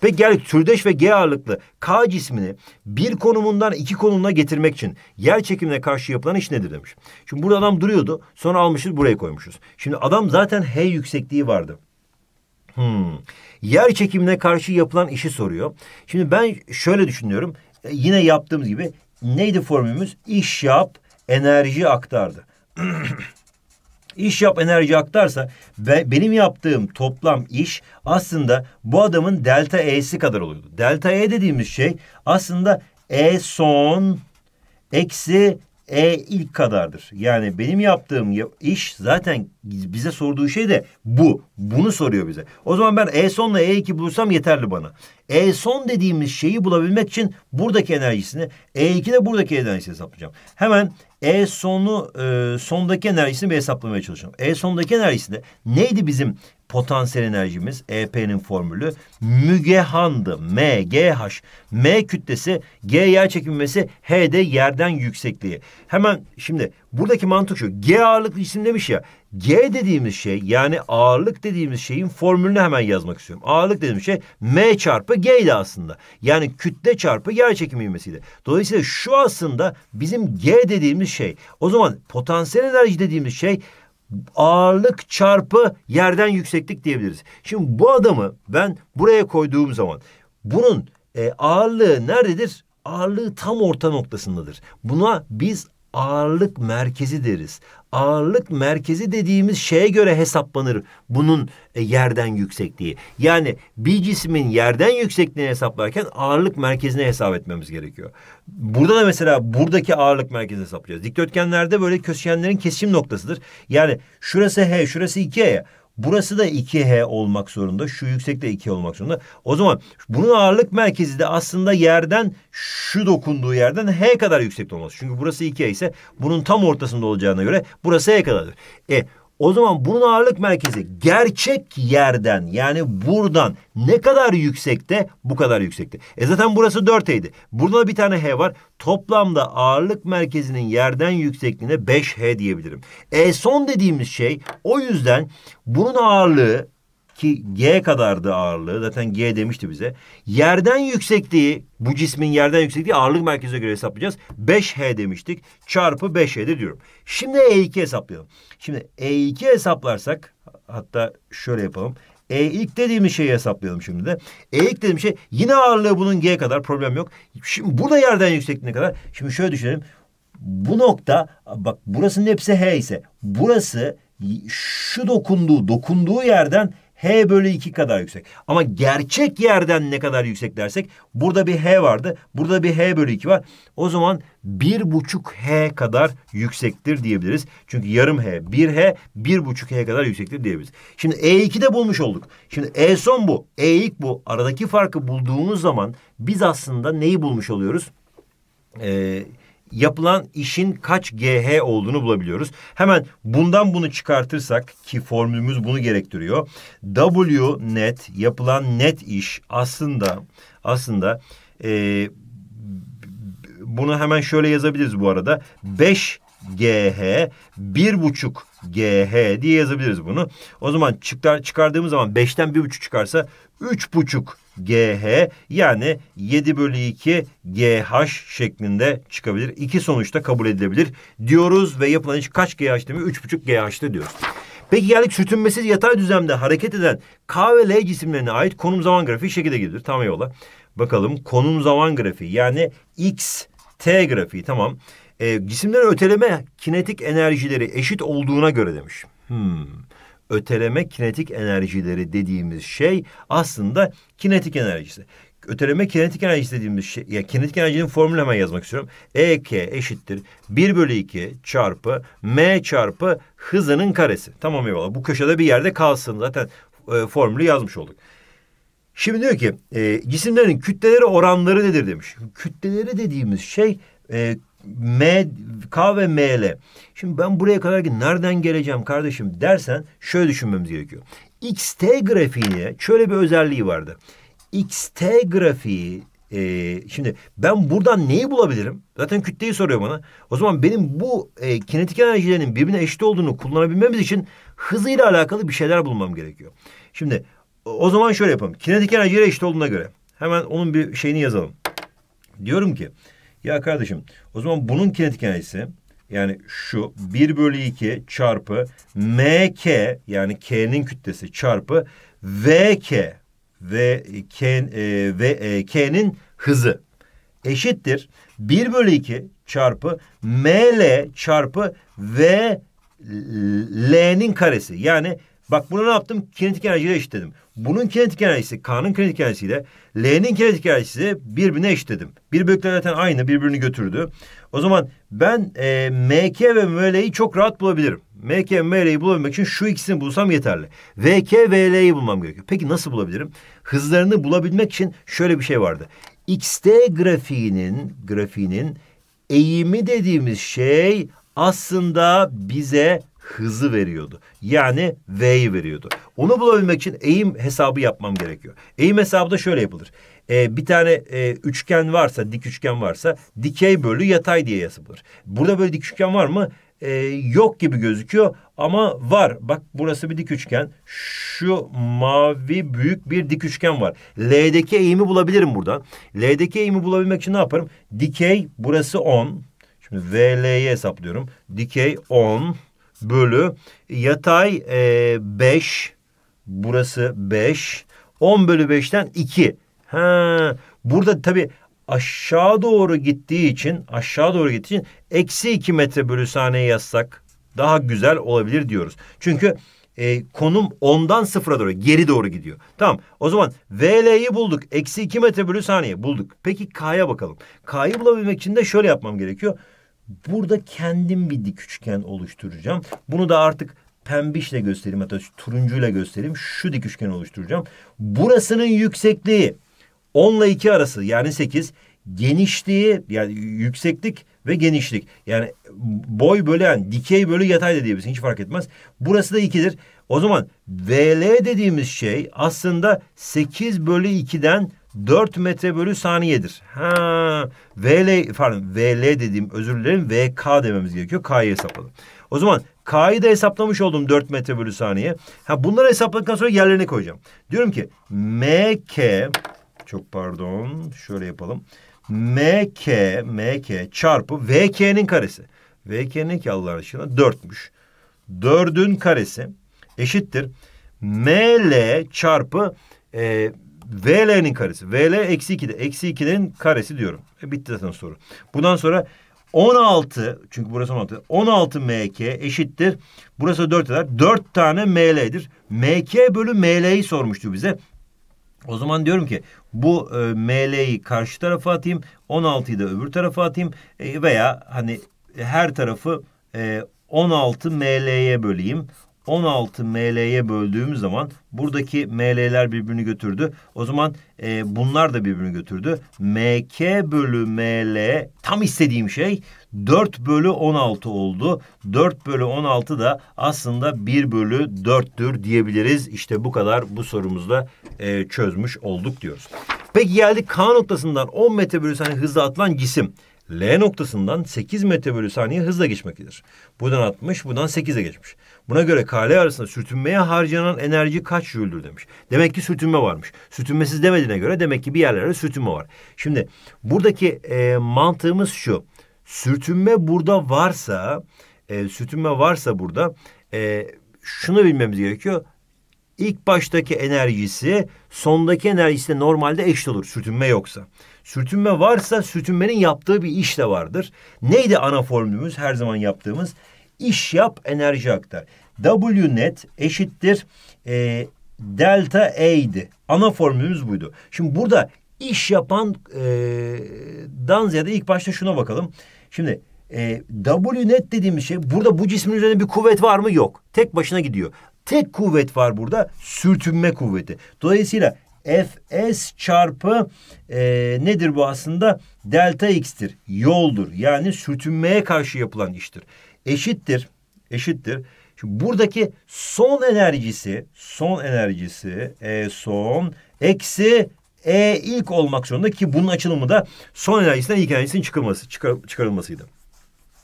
Ve geldik türdeş ve G ağırlıklı K cismini bir konumundan iki konumuna getirmek için yer çekimine karşı yapılan iş nedir demiş. Şimdi burada adam duruyordu. Sonra almışız buraya koymuşuz. Şimdi adam zaten H yüksekliği vardı. Hmm. Yer çekimine karşı yapılan işi soruyor. Şimdi ben şöyle düşünüyorum. E, yine yaptığımız gibi neydi formülümüz? İş yap, enerji aktardı. İş yap enerji aktarsa ve benim yaptığım toplam iş aslında bu adamın delta E'si kadar oluyordu. Delta E dediğimiz şey aslında E son eksi e ilk kadardır. Yani benim yaptığım iş zaten bize sorduğu şey de bu. Bunu soruyor bize. O zaman ben E sonla E2 bulursam yeterli bana. E son dediğimiz şeyi bulabilmek için buradaki enerjisini e de buradaki enerjisini hesaplayacağım. Hemen E sonu e, sondaki enerjisini bir hesaplamaya çalışıyorum. E sondaki enerjisinde neydi bizim potansiyel enerjimiz EP'nin formülü MÜGEHAN'dı. M, M kütlesi, G yer çekilmesi, H de yerden yüksekliği. Hemen şimdi buradaki mantık şu. G ağırlık isim demiş ya. G dediğimiz şey yani ağırlık dediğimiz şeyin formülünü hemen yazmak istiyorum. Ağırlık dediğimiz şey M çarpı G ile aslında. Yani kütle çarpı yer çekimi ivmesiydi. Dolayısıyla şu aslında bizim G dediğimiz şey. O zaman potansiyel enerji dediğimiz şey ağırlık çarpı yerden yükseklik diyebiliriz. Şimdi bu adamı ben buraya koyduğum zaman bunun e, ağırlığı nerededir? Ağırlığı tam orta noktasındadır. Buna biz ağırlık merkezi deriz. Ağırlık merkezi dediğimiz şeye göre hesaplanır bunun e, yerden yüksekliği. Yani bir cismin yerden yüksekliğini hesaplarken ağırlık merkezine hesap etmemiz gerekiyor. Burada da mesela buradaki ağırlık merkezini hesaplayacağız. Dikdörtgenlerde böyle köşegenlerin kesişim noktasıdır. Yani şurası H, şurası 2H. Burası da 2H olmak zorunda. Şu yüksekte 2 olmak zorunda. O zaman bunun ağırlık merkezi de aslında yerden şu dokunduğu yerden H kadar yüksekte olması. Çünkü burası 2H ise bunun tam ortasında olacağına göre burası H kadardır. E o zaman bunun ağırlık merkezi gerçek yerden yani buradan ne kadar yüksekte bu kadar yüksekte. E zaten burası 4H'di. Burada bir tane H var. Toplamda ağırlık merkezinin yerden yüksekliğine 5H diyebilirim. E son dediğimiz şey o yüzden bunun ağırlığı ki G kadardı ağırlığı. Zaten G demişti bize. Yerden yüksekliği, bu cismin yerden yüksekliği ağırlık merkezine göre hesaplayacağız. 5H demiştik. Çarpı 5H'de diyorum. Şimdi E2 hesaplayalım. Şimdi E2 hesaplarsak hatta şöyle yapalım. E ilk dediğimiz şeyi hesaplayalım şimdi de. E ilk dediğim şey yine ağırlığı bunun G kadar problem yok. Şimdi burada yerden yüksekliğine kadar. Şimdi şöyle düşünelim. Bu nokta bak burasının hepsi H ise burası şu dokunduğu dokunduğu yerden H bölü 2 kadar yüksek. Ama gerçek yerden ne kadar yüksek dersek burada bir H vardı. Burada bir H bölü 2 var. O zaman bir buçuk H kadar yüksektir diyebiliriz. Çünkü yarım H, bir H, bir buçuk H kadar yüksektir diyebiliriz. Şimdi E2 de bulmuş olduk. Şimdi E son bu, E ilk bu. Aradaki farkı bulduğumuz zaman biz aslında neyi bulmuş oluyoruz? Eee yapılan işin kaç GH olduğunu bulabiliyoruz. Hemen bundan bunu çıkartırsak ki formülümüz bunu gerektiriyor. W net yapılan net iş aslında aslında e, bunu hemen şöyle yazabiliriz bu arada. 5 GH, bir buçuk GH diye yazabiliriz bunu. O zaman çıkar, çıkardığımız zaman 5'ten bir buçuk çıkarsa üç buçuk GH yani 7 bölü 2 GH şeklinde çıkabilir. İki sonuçta kabul edilebilir diyoruz ve yapılan iş kaç GH demi? 3,5 GH'de diyoruz. Peki geldik sürtünmesiz yatay düzlemde hareket eden K ve L cisimlerine ait konum zaman grafiği şekilde gidilir. Tamam yola. Bakalım konum zaman grafiği yani X, T grafiği tamam. E, cisimlerin öteleme kinetik enerjileri eşit olduğuna göre demiş. Hmm öteleme kinetik enerjileri dediğimiz şey aslında kinetik enerjisi. Öteleme kinetik enerjisi dediğimiz şey, yani kinetik enerjinin formülü hemen yazmak istiyorum. EK eşittir 1 bölü 2 çarpı M çarpı hızının karesi. Tamam eyvallah bu köşede bir yerde kalsın zaten e, formülü yazmış olduk. Şimdi diyor ki e, cisimlerin kütleleri oranları nedir demiş. Kütleleri dediğimiz şey e, M, K ve ML. Şimdi ben buraya kadar ki nereden geleceğim kardeşim dersen şöyle düşünmemiz gerekiyor. XT grafiğine şöyle bir özelliği vardı. XT grafiği e, şimdi ben buradan neyi bulabilirim? Zaten kütleyi soruyor bana. O zaman benim bu e, kinetik enerjilerinin birbirine eşit olduğunu kullanabilmemiz için hızıyla alakalı bir şeyler bulmam gerekiyor. Şimdi o zaman şöyle yapalım. Kinetik enerjiyle eşit olduğuna göre hemen onun bir şeyini yazalım. Diyorum ki ya kardeşim o zaman bunun kinetik enerjisi yani şu 1 bölü 2 çarpı MK yani K'nin kütlesi çarpı VK ve K, e, ve e, K'nin hızı eşittir 1 bölü 2 çarpı ML çarpı V L'nin karesi. Yani bak bunu ne yaptım? Kinetik enerjiyle eşitledim. Bunun kinetik enerjisi K'nın kinetik enerjisiyle L'nin kinetik enerjisi birbirine eşitledim. Bir bölükler zaten aynı birbirini götürdü. O zaman ben e, MK ve ML'yi çok rahat bulabilirim. MK ve ML'yi bulabilmek için şu ikisini bulsam yeterli. VK ve L'yi bulmam gerekiyor. Peki nasıl bulabilirim? Hızlarını bulabilmek için şöyle bir şey vardı. XT grafiğinin grafiğinin eğimi dediğimiz şey aslında bize hızı veriyordu. Yani V'yi veriyordu. Onu bulabilmek için eğim hesabı yapmam gerekiyor. Eğim hesabı da şöyle yapılır. Ee, bir tane e, üçgen varsa, dik üçgen varsa dikey bölü yatay diye yazılır. Burada böyle dik üçgen var mı? Ee, yok gibi gözüküyor ama var. Bak burası bir dik üçgen. Şu mavi büyük bir dik üçgen var. L'deki eğimi bulabilirim buradan. L'deki eğimi bulabilmek için ne yaparım? Dikey burası 10. Şimdi VL'yi hesaplıyorum. Dikey 10 bölü yatay 5 e, burası 5 10 bölü 5'ten 2. burada tabi aşağı doğru gittiği için aşağı doğru gittiği için eksi 2 metre bölü saniye yazsak daha güzel olabilir diyoruz. Çünkü e, konum 10'dan sıfıra doğru geri doğru gidiyor. Tamam o zaman VL'yi bulduk. Eksi 2 metre bölü saniye bulduk. Peki K'ya bakalım. K'yı bulabilmek için de şöyle yapmam gerekiyor. Burada kendim bir dik üçgen oluşturacağım. Bunu da artık pembişle göstereyim hatta turuncuyla göstereyim. Şu dik üçgen oluşturacağım. Burasının yüksekliği 10 ile 2 arası yani 8 genişliği yani yükseklik ve genişlik. Yani boy bölen, dikey bölü yatay da diyebilirsin. Hiç fark etmez. Burası da 2'dir. O zaman VL dediğimiz şey aslında 8 bölü 2'den 4 metre bölü saniyedir. Ha, VL, pardon VL dediğim özür dilerim VK dememiz gerekiyor. K'yı hesapladım. O zaman K'yı da hesaplamış oldum 4 metre bölü saniye. Ha, bunları hesapladıktan sonra yerlerini koyacağım. Diyorum ki MK çok pardon şöyle yapalım. MK, MK çarpı VK'nin karesi. VK'nin ki Allah aşkına 4'müş. 4'ün karesi eşittir. ML çarpı e, VL'nin karesi. VL eksi 2'de. Eksi 2'nin karesi diyorum. E, bitti zaten soru. Bundan sonra 16 çünkü burası 16. 16 MK eşittir. Burası 4 eder. 4 tane ML'dir. MK bölü ML'yi sormuştu bize. O zaman diyorum ki bu e, ML'yi karşı tarafa atayım. 16'yı da öbür tarafa atayım. E, veya hani her tarafı e, 16 ML'ye böleyim. 16 ML'ye böldüğümüz zaman buradaki ML'ler birbirini götürdü. O zaman e, bunlar da birbirini götürdü. MK bölü ML tam istediğim şey 4 bölü 16 oldu. 4 bölü 16 da aslında 1 bölü 4'tür diyebiliriz. İşte bu kadar bu sorumuzda e, çözmüş olduk diyoruz. Peki geldik K noktasından 10 metre bölü saniye hızla atılan cisim. L noktasından 8 metre bölü saniye hızla geçmektedir. Buradan 60, buradan 8'e geçmiş. Buna göre kale arasında sürtünmeye harcanan enerji kaç jüldür demiş. Demek ki sürtünme varmış. Sürtünmesiz demediğine göre demek ki bir yerlerde sürtünme var. Şimdi buradaki e, mantığımız şu. Sürtünme burada varsa, e, sürtünme varsa burada e, şunu bilmemiz gerekiyor. İlk baştaki enerjisi sondaki enerjisiyle normalde eşit olur sürtünme yoksa. Sürtünme varsa sürtünmenin yaptığı bir iş de vardır. Neydi ana formülümüz her zaman yaptığımız? İş yap, enerji aktar. W net eşittir e, delta A'ydi. Ana formülümüz buydu. Şimdi burada iş yapan e, dan ziyade ilk başta şuna bakalım. Şimdi e, W net dediğimiz şey burada bu cismin üzerinde bir kuvvet var mı? Yok. Tek başına gidiyor. Tek kuvvet var burada sürtünme kuvveti. Dolayısıyla Fs çarpı e, nedir bu aslında? Delta x'tir. Yoldur. Yani sürtünmeye karşı yapılan iştir eşittir. Eşittir. Şimdi buradaki son enerjisi, son enerjisi e son eksi e ilk olmak zorunda ki bunun açılımı da son enerjisinden ilk enerjisinin çıkılması, çıkar, çıkarılmasıydı.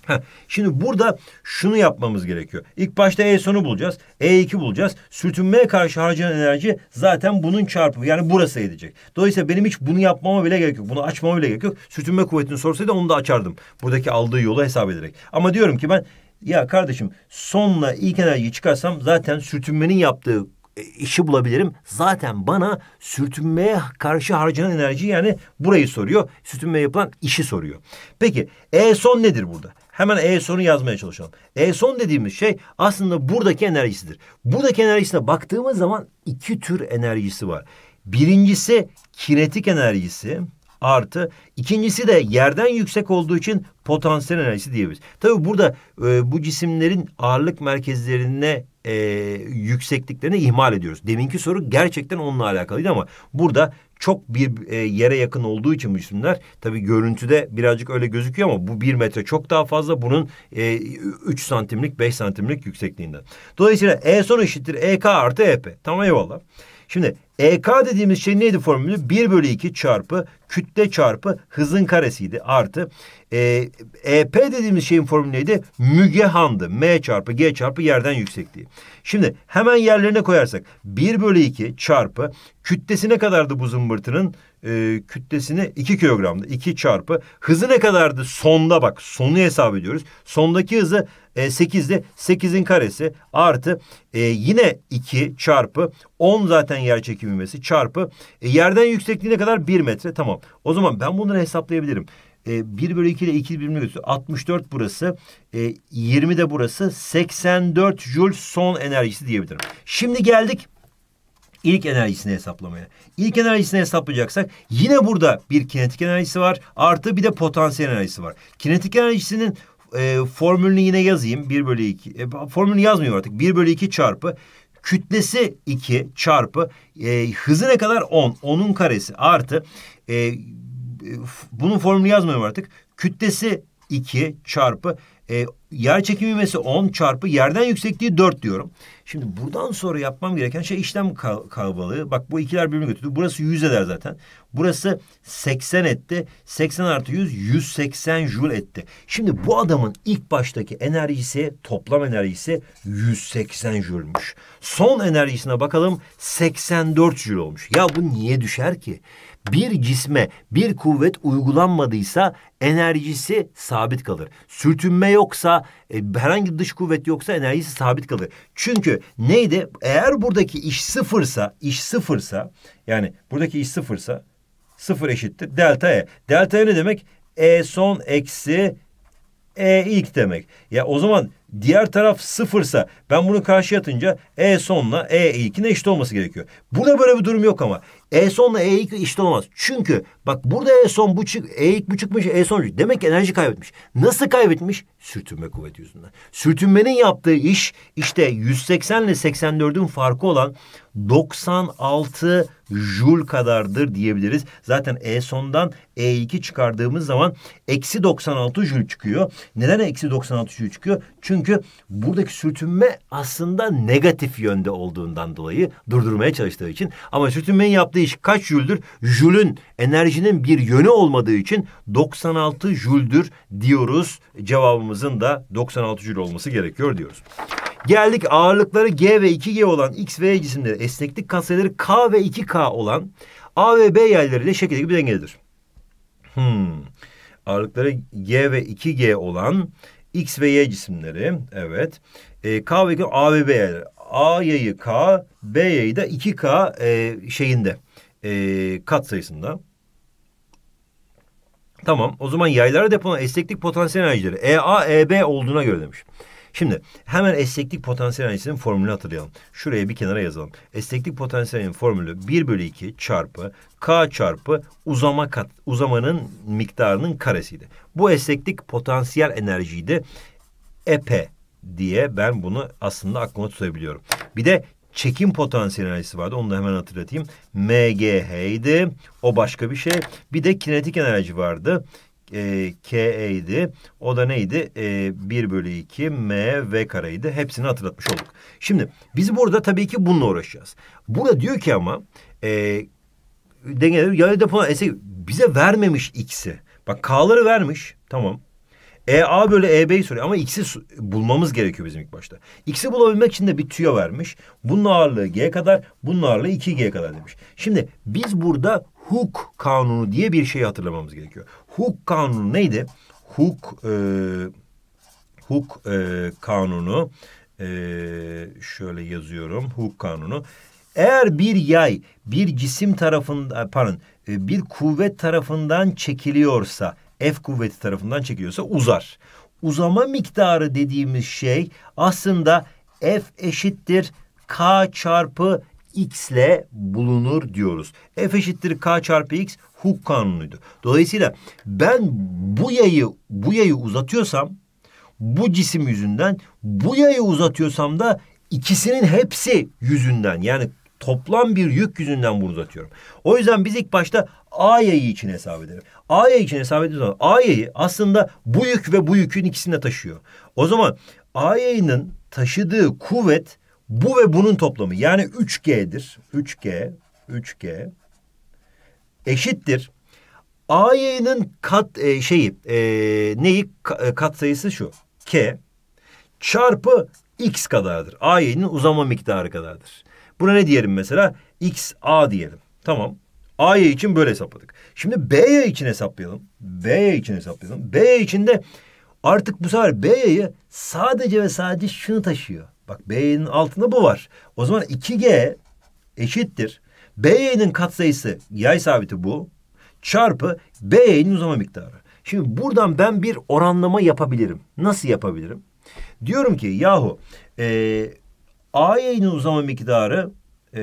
Heh, şimdi burada şunu yapmamız gerekiyor. İlk başta E sonu bulacağız. E2 bulacağız. Sürtünmeye karşı harcanan enerji zaten bunun çarpımı. Yani burası edecek. Dolayısıyla benim hiç bunu yapmama bile gerek yok. Bunu açmama bile gerek yok. Sürtünme kuvvetini sorsaydı onu da açardım. Buradaki aldığı yolu hesap ederek. Ama diyorum ki ben ya kardeşim sonla ilk enerjiyi çıkarsam zaten sürtünmenin yaptığı e, işi bulabilirim. Zaten bana sürtünmeye karşı harcanan enerji yani burayı soruyor. Sürtünmeye yapılan işi soruyor. Peki E son nedir burada? Hemen E sonu yazmaya çalışalım. E son dediğimiz şey aslında buradaki enerjisidir. Buradaki enerjisine baktığımız zaman iki tür enerjisi var. Birincisi kinetik enerjisi artı ikincisi de yerden yüksek olduğu için potansiyel enerjisi diyebiliriz. Tabi burada e, bu cisimlerin ağırlık merkezlerine e, yüksekliklerini ihmal ediyoruz. Deminki soru gerçekten onunla alakalıydı ama burada çok bir e, yere yakın olduğu için bu cisimler tabii görüntüde birazcık öyle gözüküyor ama bu bir metre çok daha fazla bunun e, 3 santimlik 5 santimlik yüksekliğinden. Dolayısıyla E son eşittir EK artı EP. Tamam eyvallah. Şimdi EK dediğimiz şey neydi formülü? 1 bölü 2 çarpı kütle çarpı hızın karesiydi artı. E, EP dediğimiz şeyin formülü neydi? Mügehan'dı. M çarpı G çarpı yerden yüksekliği. Şimdi hemen yerlerine koyarsak 1 bölü 2 çarpı kütlesi ne kadardı bu zımbırtının? E, kütlesini 2 kilogramdı. 2 çarpı hızı ne kadardı? Sonda bak sonu hesap ediyoruz. Sondaki hızı e, 8'di. 8'in karesi artı e, yine 2 çarpı 10 zaten yer çekimi kümemesi çarpı e, yerden yüksekliğine kadar bir metre tamam. O zaman ben bunları hesaplayabilirim. E, 1 bölü 2 ile 2 birbirine götürüyor. 64 burası, e, 20 de burası. 84 jül son enerjisi diyebilirim. Şimdi geldik ilk enerjisini hesaplamaya. İlk enerjisini hesaplayacaksak yine burada bir kinetik enerjisi var. Artı bir de potansiyel enerjisi var. Kinetik enerjisinin e, formülünü yine yazayım. 1 bölü 2. E, formülünü yazmıyor artık. 1 bölü 2 çarpı kütlesi 2 çarpı e, hızı ne kadar 10. 10'un karesi artı e, bunun formülü yazmıyorum artık. Kütlesi 2 çarpı e, yer çekimi ivmesi 10 çarpı yerden yüksekliği 4 diyorum. Şimdi buradan sonra yapmam gereken şey işlem kalabalığı. Bak bu ikiler birbirini götürdü. Burası 100 eder zaten. Burası 80 etti. 80 artı 100 180 jül etti. Şimdi bu adamın ilk baştaki enerjisi toplam enerjisi 180 jülmüş. Son enerjisine bakalım 84 jül olmuş. Ya bu niye düşer ki? bir cisme bir kuvvet uygulanmadıysa enerjisi sabit kalır. Sürtünme yoksa e, herhangi bir dış kuvvet yoksa enerjisi sabit kalır. Çünkü neydi? Eğer buradaki iş sıfırsa, iş sıfırsa yani buradaki iş sıfırsa sıfır eşittir delta E. Delta E ne demek? E son eksi E ilk demek. Ya o zaman diğer taraf sıfırsa ben bunu karşıya atınca E sonla E ilkin eşit olması gerekiyor. Burada böyle bir durum yok ama. E sonla E2 işte olmaz. Çünkü bak burada E son buçuk çık, E2 bu çıkmış, E son Demek ki enerji kaybetmiş. Nasıl kaybetmiş? Sürtünme kuvveti yüzünden. Sürtünmenin yaptığı iş işte 180 ile 84'ün farkı olan 96 jul kadardır diyebiliriz. Zaten E sondan E2 çıkardığımız zaman eksi 96 jul çıkıyor. Neden eksi 96 jul çıkıyor? Çünkü buradaki sürtünme aslında negatif yönde olduğundan dolayı durdurmaya çalıştığı için. Ama sürtünmenin yaptığı iş kaç jüldür? Jülün enerjinin bir yönü olmadığı için 96 jüldür diyoruz. Cevabımızın da 96 jül olması gerekiyor diyoruz. Geldik ağırlıkları G ve 2G olan X ve Y cisimleri, esneklik katsayıları K ve 2K olan A ve B yerleriyle şekildeki bir dengedir. Hmm. Ağırlıkları G ve 2G olan X ve Y cisimleri, evet. E, K ve 2K, A ve B yerleri. A yayı K, B yayı da 2K e, şeyinde, e, kat Tamam o zaman yaylara depolanan esneklik potansiyel enerjileri EA, EB olduğuna göre demiş. Şimdi hemen esneklik potansiyel enerjisinin formülünü hatırlayalım. Şuraya bir kenara yazalım. Esneklik potansiyelinin formülü 1 bölü 2 çarpı K çarpı uzama kat, uzamanın miktarının karesiydi. Bu esneklik potansiyel enerjiydi. Epe diye ben bunu aslında aklıma tutabiliyorum. Bir de çekim potansiyel enerjisi vardı. Onu da hemen hatırlatayım. MGH'ydi. O başka bir şey. Bir de kinetik enerji vardı e, KE O da neydi? E, 1 bölü 2 M V kareydi. Hepsini hatırlatmış olduk. Şimdi biz burada tabii ki bununla uğraşacağız. Burada diyor ki ama e, dengeleri yarı depo e bize vermemiş X'i. Bak K'ları vermiş. Tamam. EA bölü EB'yi soruyor ama X'i bulmamız gerekiyor bizim ilk başta. X'i bulabilmek için de bir tüyo vermiş. Bunun ağırlığı G kadar, bunun ağırlığı 2G kadar demiş. Şimdi biz burada huk kanunu diye bir şey hatırlamamız gerekiyor. Huk kanunu neydi? Huk e, huk e, kanunu e, şöyle yazıyorum. Huk kanunu eğer bir yay bir cisim tarafında pardon e, bir kuvvet tarafından çekiliyorsa F kuvveti tarafından çekiliyorsa uzar. Uzama miktarı dediğimiz şey aslında F eşittir K çarpı x ile bulunur diyoruz. F eşittir k çarpı x hukuk kanunuydu. Dolayısıyla ben bu yayı bu yayı uzatıyorsam bu cisim yüzünden bu yayı uzatıyorsam da ikisinin hepsi yüzünden yani toplam bir yük yüzünden bunu uzatıyorum. O yüzden biz ilk başta A yayı için hesap edelim. A yayı için hesap ediyoruz. A yayı aslında bu yük ve bu yükün ikisini de taşıyor. O zaman A yayının taşıdığı kuvvet bu ve bunun toplamı yani 3G'dir. 3G, 3G eşittir. AY'nin kat e, şeyi e, neyi e, kat sayısı şu. K çarpı X kadardır. AY'nin uzama miktarı kadardır. Buna ne diyelim mesela? X A diyelim. Tamam. Ay için böyle hesapladık. Şimdi by için hesaplayalım. By için hesaplayalım. By için de artık bu sefer B'ye sadece ve sadece şunu taşıyor. Bak B'nin altında bu var. O zaman 2G eşittir. BY'nin katsayısı yay sabiti bu. Çarpı BY'nin uzama miktarı. Şimdi buradan ben bir oranlama yapabilirim. Nasıl yapabilirim? Diyorum ki yahu e, AY'nin uzama miktarı e,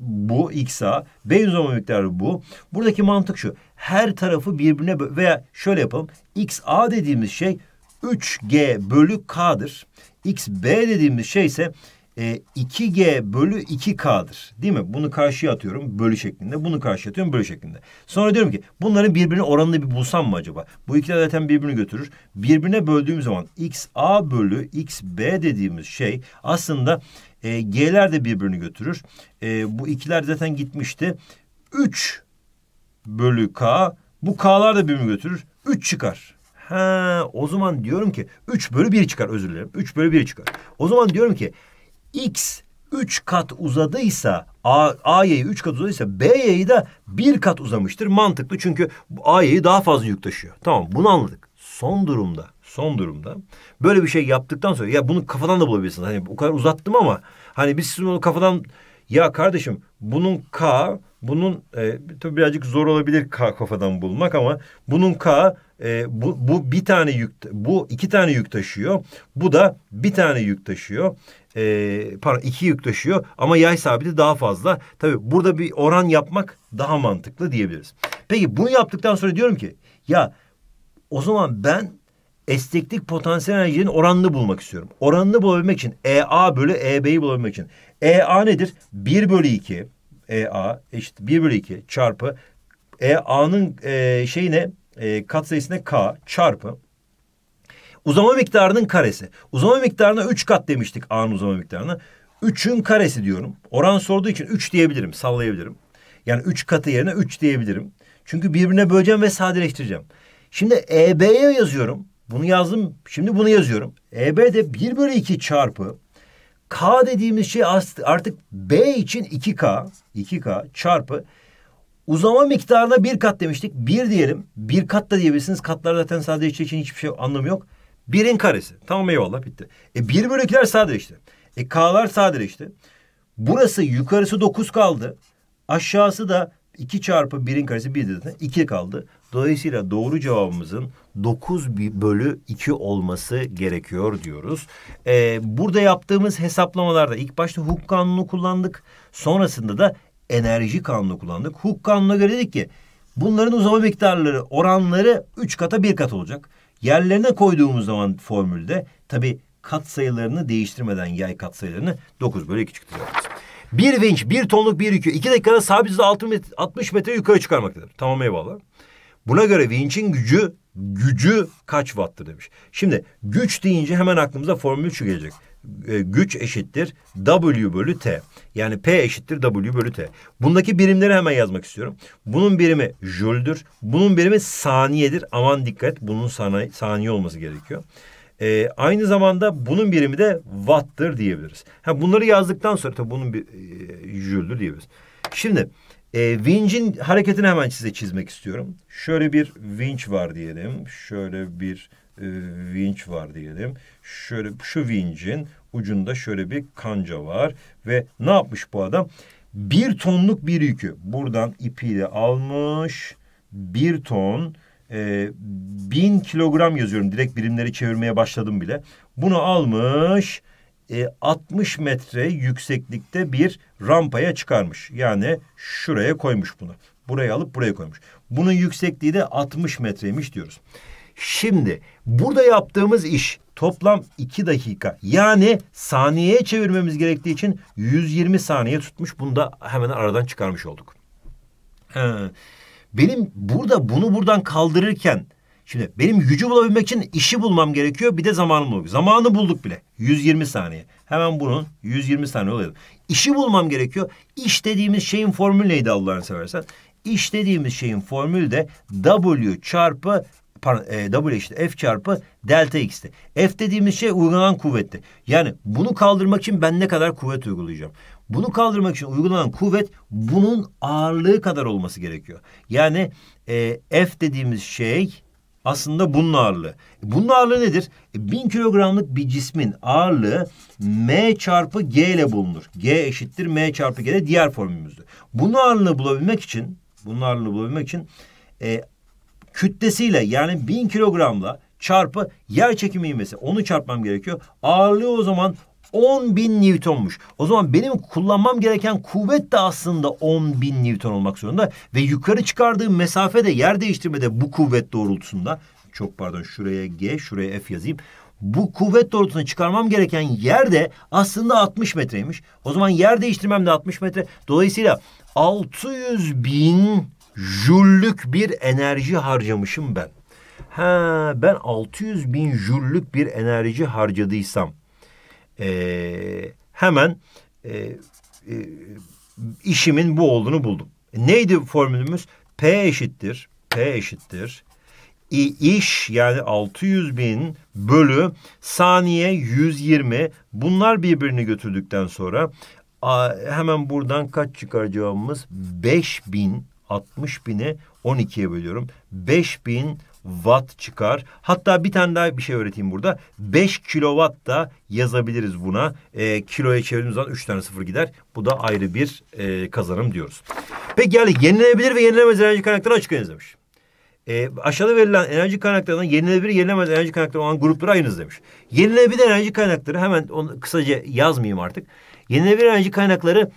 bu XA. B'nin uzama miktarı bu. Buradaki mantık şu. Her tarafı birbirine veya şöyle yapalım. XA dediğimiz şey 3G bölü K'dır. XB dediğimiz şey ise e, 2G bölü 2K'dır. Değil mi? Bunu karşıya atıyorum bölü şeklinde. Bunu karşıya atıyorum bölü şeklinde. Sonra diyorum ki bunların birbirinin oranını bir bulsam mı acaba? Bu ikili zaten birbirini götürür. Birbirine böldüğüm zaman XA bölü XB dediğimiz şey aslında e, G'ler de birbirini götürür. E, bu ikiler zaten gitmişti. 3 bölü K bu K'lar da birbirini götürür. 3 çıkar. Ha, o zaman diyorum ki 3 bölü 1 çıkar özür dilerim. 3 bölü 1 çıkar. O zaman diyorum ki x 3 kat uzadıysa A, AY'yi 3 kat uzadıysa BY'yi de 1 kat uzamıştır. Mantıklı çünkü AY'yi daha fazla yük taşıyor. Tamam bunu anladık. Son durumda, son durumda böyle bir şey yaptıktan sonra ya bunu kafadan da bulabilirsiniz. Hani o kadar uzattım ama hani biz siz bunu kafadan ya kardeşim bunun K, bunun e, tabii birazcık zor olabilir K kafadan bulmak ama bunun K e, bu, bu bir tane yük, bu iki tane yük taşıyor. Bu da bir tane yük taşıyor. E, pardon iki yük taşıyor ama yay sabiti daha fazla. Tabii burada bir oran yapmak daha mantıklı diyebiliriz. Peki bunu yaptıktan sonra diyorum ki ya o zaman ben esneklik potansiyel enerjinin oranını bulmak istiyorum. Oranını bulabilmek için EA bölü EB'yi bulabilmek için. EA nedir? 1 bölü 2 EA eşit 1 bölü 2 çarpı EA'nın e, şeyi ne? e, katsayısına k çarpı uzama miktarının karesi. Uzama miktarına üç kat demiştik A'nın uzama miktarına. Üçün karesi diyorum. Oran sorduğu için üç diyebilirim, sallayabilirim. Yani üç katı yerine üç diyebilirim. Çünkü birbirine böleceğim ve sadeleştireceğim. Şimdi EB'ye yazıyorum. Bunu yazdım. Şimdi bunu yazıyorum. EB de 1 bölü 2 çarpı K dediğimiz şey artık B için 2K. 2K çarpı Uzama miktarına bir kat demiştik. Bir diyelim. Bir kat da diyebilirsiniz. Katlar zaten sadeleştiği için hiçbir şey anlamı yok. Birin karesi. Tamam eyvallah bitti. E bir bölü ikiler sadeleşti. E k'lar sadeleşti. Burası yukarısı dokuz kaldı. Aşağısı da iki çarpı birin karesi bir dedi. iki kaldı. Dolayısıyla doğru cevabımızın 9 bölü 2 olması gerekiyor diyoruz. Ee, burada yaptığımız hesaplamalarda ilk başta hukuk kanunu kullandık. Sonrasında da enerji kanunu kullandık. Hukuk kanununa göre dedik ki bunların uzama miktarları, oranları üç kata bir kat olacak. Yerlerine koyduğumuz zaman formülde tabi kat sayılarını değiştirmeden yay kat sayılarını dokuz bölü iki çıktı. Bir vinç, bir tonluk bir yükü iki dakikada sabit hızla 60 metre yukarı çıkarmaktadır. Tamam eyvallah. Buna göre vinçin gücü gücü kaç watt'tır demiş. Şimdi güç deyince hemen aklımıza formül şu gelecek. E, güç eşittir W bölü T. Yani P eşittir W bölü T. Bundaki birimleri hemen yazmak istiyorum. Bunun birimi jüldür. Bunun birimi saniyedir. Aman dikkat bunun sani saniye olması gerekiyor. E, aynı zamanda bunun birimi de watt'tır diyebiliriz. Ha, bunları yazdıktan sonra tabii bunun bir e, jüldür diyebiliriz. Şimdi e, vinç'in hareketini hemen size çizmek istiyorum. Şöyle bir vinç var diyelim. Şöyle bir e, vinç var diyelim. Şöyle şu vincin ucunda şöyle bir kanca var ve ne yapmış bu adam? Bir tonluk bir yükü buradan ipiyle almış bir ton e, bin kilogram yazıyorum direkt birimleri çevirmeye başladım bile. Bunu almış e, 60 metre yükseklikte bir rampaya çıkarmış. Yani şuraya koymuş bunu. Buraya alıp buraya koymuş. Bunun yüksekliği de 60 metreymiş diyoruz. Şimdi burada yaptığımız iş toplam 2 dakika. Yani saniyeye çevirmemiz gerektiği için 120 saniye tutmuş. Bunu da hemen aradan çıkarmış olduk. He. Ee, benim burada bunu buradan kaldırırken şimdi benim gücü bulabilmek için işi bulmam gerekiyor. Bir de zamanım oluyor. Zamanı bulduk bile. 120 saniye. Hemen bunun 120 saniye olayım. İşi bulmam gerekiyor. İş dediğimiz şeyin formülü neydi Allah'ını seversen? İş dediğimiz şeyin formülü de W çarpı pardon, e, W eşittir F çarpı delta X'ti. F dediğimiz şey uygulanan kuvvetti. Yani bunu kaldırmak için ben ne kadar kuvvet uygulayacağım? Bunu kaldırmak için uygulanan kuvvet bunun ağırlığı kadar olması gerekiyor. Yani e, F dediğimiz şey aslında bunun ağırlığı. Bunun ağırlığı nedir? E, bin kilogramlık bir cismin ağırlığı M çarpı G ile bulunur. G eşittir M çarpı G de diğer formülümüzdür. Bunun ağırlığını bulabilmek için, bunun ağırlığını bulabilmek için e, kütlesiyle yani 1000 kilogramla çarpı yer çekimi ivmesi. Onu çarpmam gerekiyor. Ağırlığı o zaman 10.000 Newton'muş. O zaman benim kullanmam gereken kuvvet de aslında 10.000 Newton olmak zorunda. Ve yukarı çıkardığım mesafede yer değiştirmede bu kuvvet doğrultusunda. Çok pardon şuraya G şuraya F yazayım. Bu kuvvet doğrultusunda çıkarmam gereken yer de aslında 60 metreymiş. O zaman yer değiştirmem de 60 metre. Dolayısıyla 600.000 bin jüllük bir enerji harcamışım ben. Ha ben 600 bin jüllük bir enerji harcadıysam e, hemen e, e, işimin bu olduğunu buldum. Neydi formülümüz? P eşittir. P eşittir. İ, iş yani 600 bin bölü saniye 120 bunlar birbirini götürdükten sonra a, hemen buradan kaç çıkar cevabımız? bin. 60 bini 12'ye bölüyorum. 5000 watt çıkar. Hatta bir tane daha bir şey öğreteyim burada. 5 kilowatt da yazabiliriz buna. E, kiloya çevirdiğimiz zaman 3 tane sıfır gider. Bu da ayrı bir e, kazanım diyoruz. Peki yani yenilebilir ve yenilemez enerji kaynakları açıklayınız demiş. E, aşağıda verilen enerji kaynaklarından yenilebilir, yenilemez enerji kaynakları olan grupları ayınız demiş. Yenilebilir enerji kaynakları hemen onu kısaca yazmayayım artık. Yenilebilir enerji kaynakları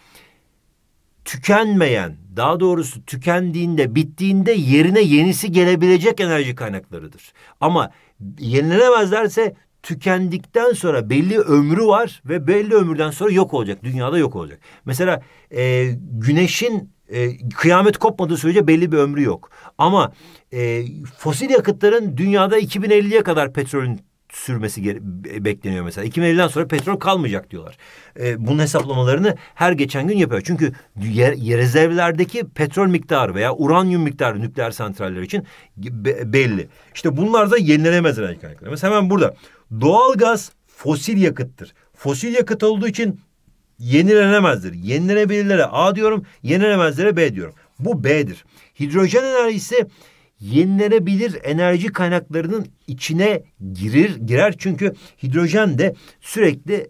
tükenmeyen, daha doğrusu tükendiğinde, bittiğinde yerine yenisi gelebilecek enerji kaynaklarıdır. Ama yenilenemezlerse tükendikten sonra belli ömrü var ve belli ömürden sonra yok olacak. Dünyada yok olacak. Mesela e, güneşin e, kıyamet kopmadığı sürece belli bir ömrü yok. Ama e, fosil yakıtların dünyada 2050'ye kadar petrolün sürmesi bekleniyor mesela. 2050'den sonra petrol kalmayacak diyorlar. E, bunun hesaplamalarını her geçen gün yapıyor. Çünkü yer, yer rezervlerdeki petrol miktarı veya uranyum miktarı nükleer santraller için be, belli. İşte bunlar da yenilenemez enerji kaynakları. Mesela hemen burada doğal gaz fosil yakıttır. Fosil yakıt olduğu için yenilenemezdir. Yenilenebilirlere A diyorum, yenilenemezlere B diyorum. Bu B'dir. Hidrojen enerjisi yenilenebilir enerji kaynaklarının içine girir girer çünkü hidrojen de sürekli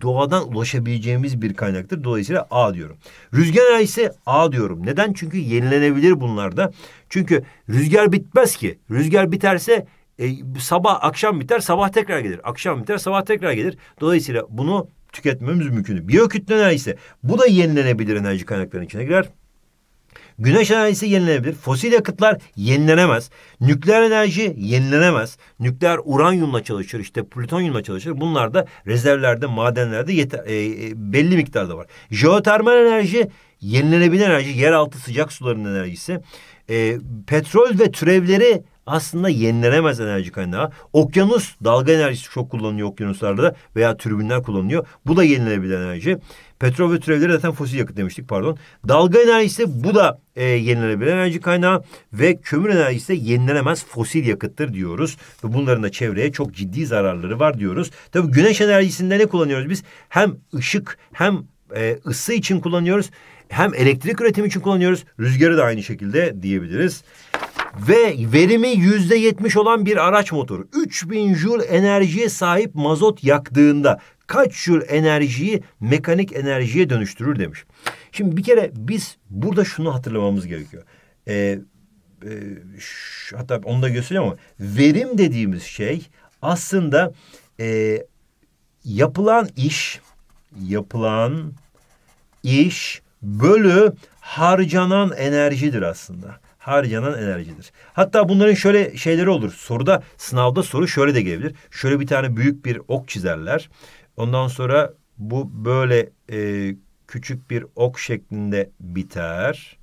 doğadan ulaşabileceğimiz bir kaynaktır. Dolayısıyla A diyorum. Rüzgar ise A diyorum. Neden? Çünkü yenilenebilir bunlar da. Çünkü rüzgar bitmez ki. Rüzgar biterse e, sabah akşam biter, sabah tekrar gelir. Akşam biter, sabah tekrar gelir. Dolayısıyla bunu tüketmemiz mümkün. Biyokütle ise bu da yenilenebilir enerji kaynaklarının içine girer. Güneş enerjisi yenilenebilir. Fosil yakıtlar yenilenemez. Nükleer enerji yenilenemez. Nükleer uranyumla çalışır, işte plütonyumla çalışır. Bunlar da rezervlerde, madenlerde yeter, e, e belli miktarda var. Jeotermal enerji yenilenebilir enerji, yeraltı sıcak suların enerjisi. E, petrol ve türevleri aslında yenilenemez enerji kaynağı. Okyanus dalga enerjisi çok kullanılıyor okyanuslarda da veya türbinler kullanılıyor. Bu da yenilenebilir enerji. Petrol ve türevleri zaten fosil yakıt demiştik pardon. Dalga enerjisi de bu da e, yenilenebilir enerji kaynağı ve kömür enerjisi de yenilenemez fosil yakıttır diyoruz. Ve bunların da çevreye çok ciddi zararları var diyoruz. Tabii güneş enerjisinde ne kullanıyoruz biz? Hem ışık hem e, ısı için kullanıyoruz. Hem elektrik üretimi için kullanıyoruz. Rüzgarı da aynı şekilde diyebiliriz ve verimi yüzde yetmiş olan bir araç motoru 3000 joule enerjiye sahip mazot yaktığında kaç joule enerjiyi mekanik enerjiye dönüştürür demiş. Şimdi bir kere biz burada şunu hatırlamamız gerekiyor. Ee, e, şu, hatta onu da göstereceğim ama verim dediğimiz şey aslında e, yapılan iş yapılan iş bölü harcanan enerjidir aslında harcanan enerjidir. Hatta bunların şöyle şeyleri olur. Soruda sınavda soru şöyle de gelebilir. Şöyle bir tane büyük bir ok çizerler. Ondan sonra bu böyle e, küçük bir ok şeklinde biter.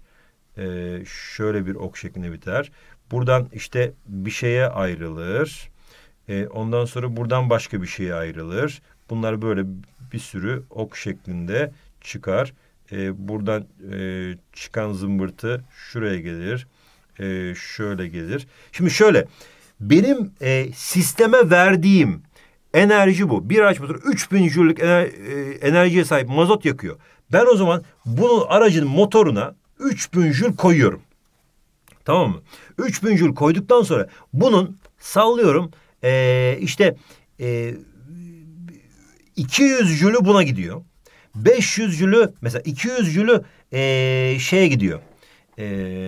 E, şöyle bir ok şeklinde biter. Buradan işte bir şeye ayrılır. E, ondan sonra buradan başka bir şeye ayrılır. Bunlar böyle bir sürü ok şeklinde çıkar e, buradan e, çıkan zımbırtı şuraya gelir, e, şöyle gelir. Şimdi şöyle, benim e, sisteme verdiğim enerji bu. Bir araç motoru 3000 jüllük ener, e, enerjiye sahip mazot yakıyor. Ben o zaman bunun aracın motoruna 3000 jül koyuyorum. Tamam mı? 3000 jül koyduktan sonra bunun sallıyorum e, işte e, 200 jülü buna gidiyor. 500 jülü mesela 200'cülü e, şeye gidiyor. E,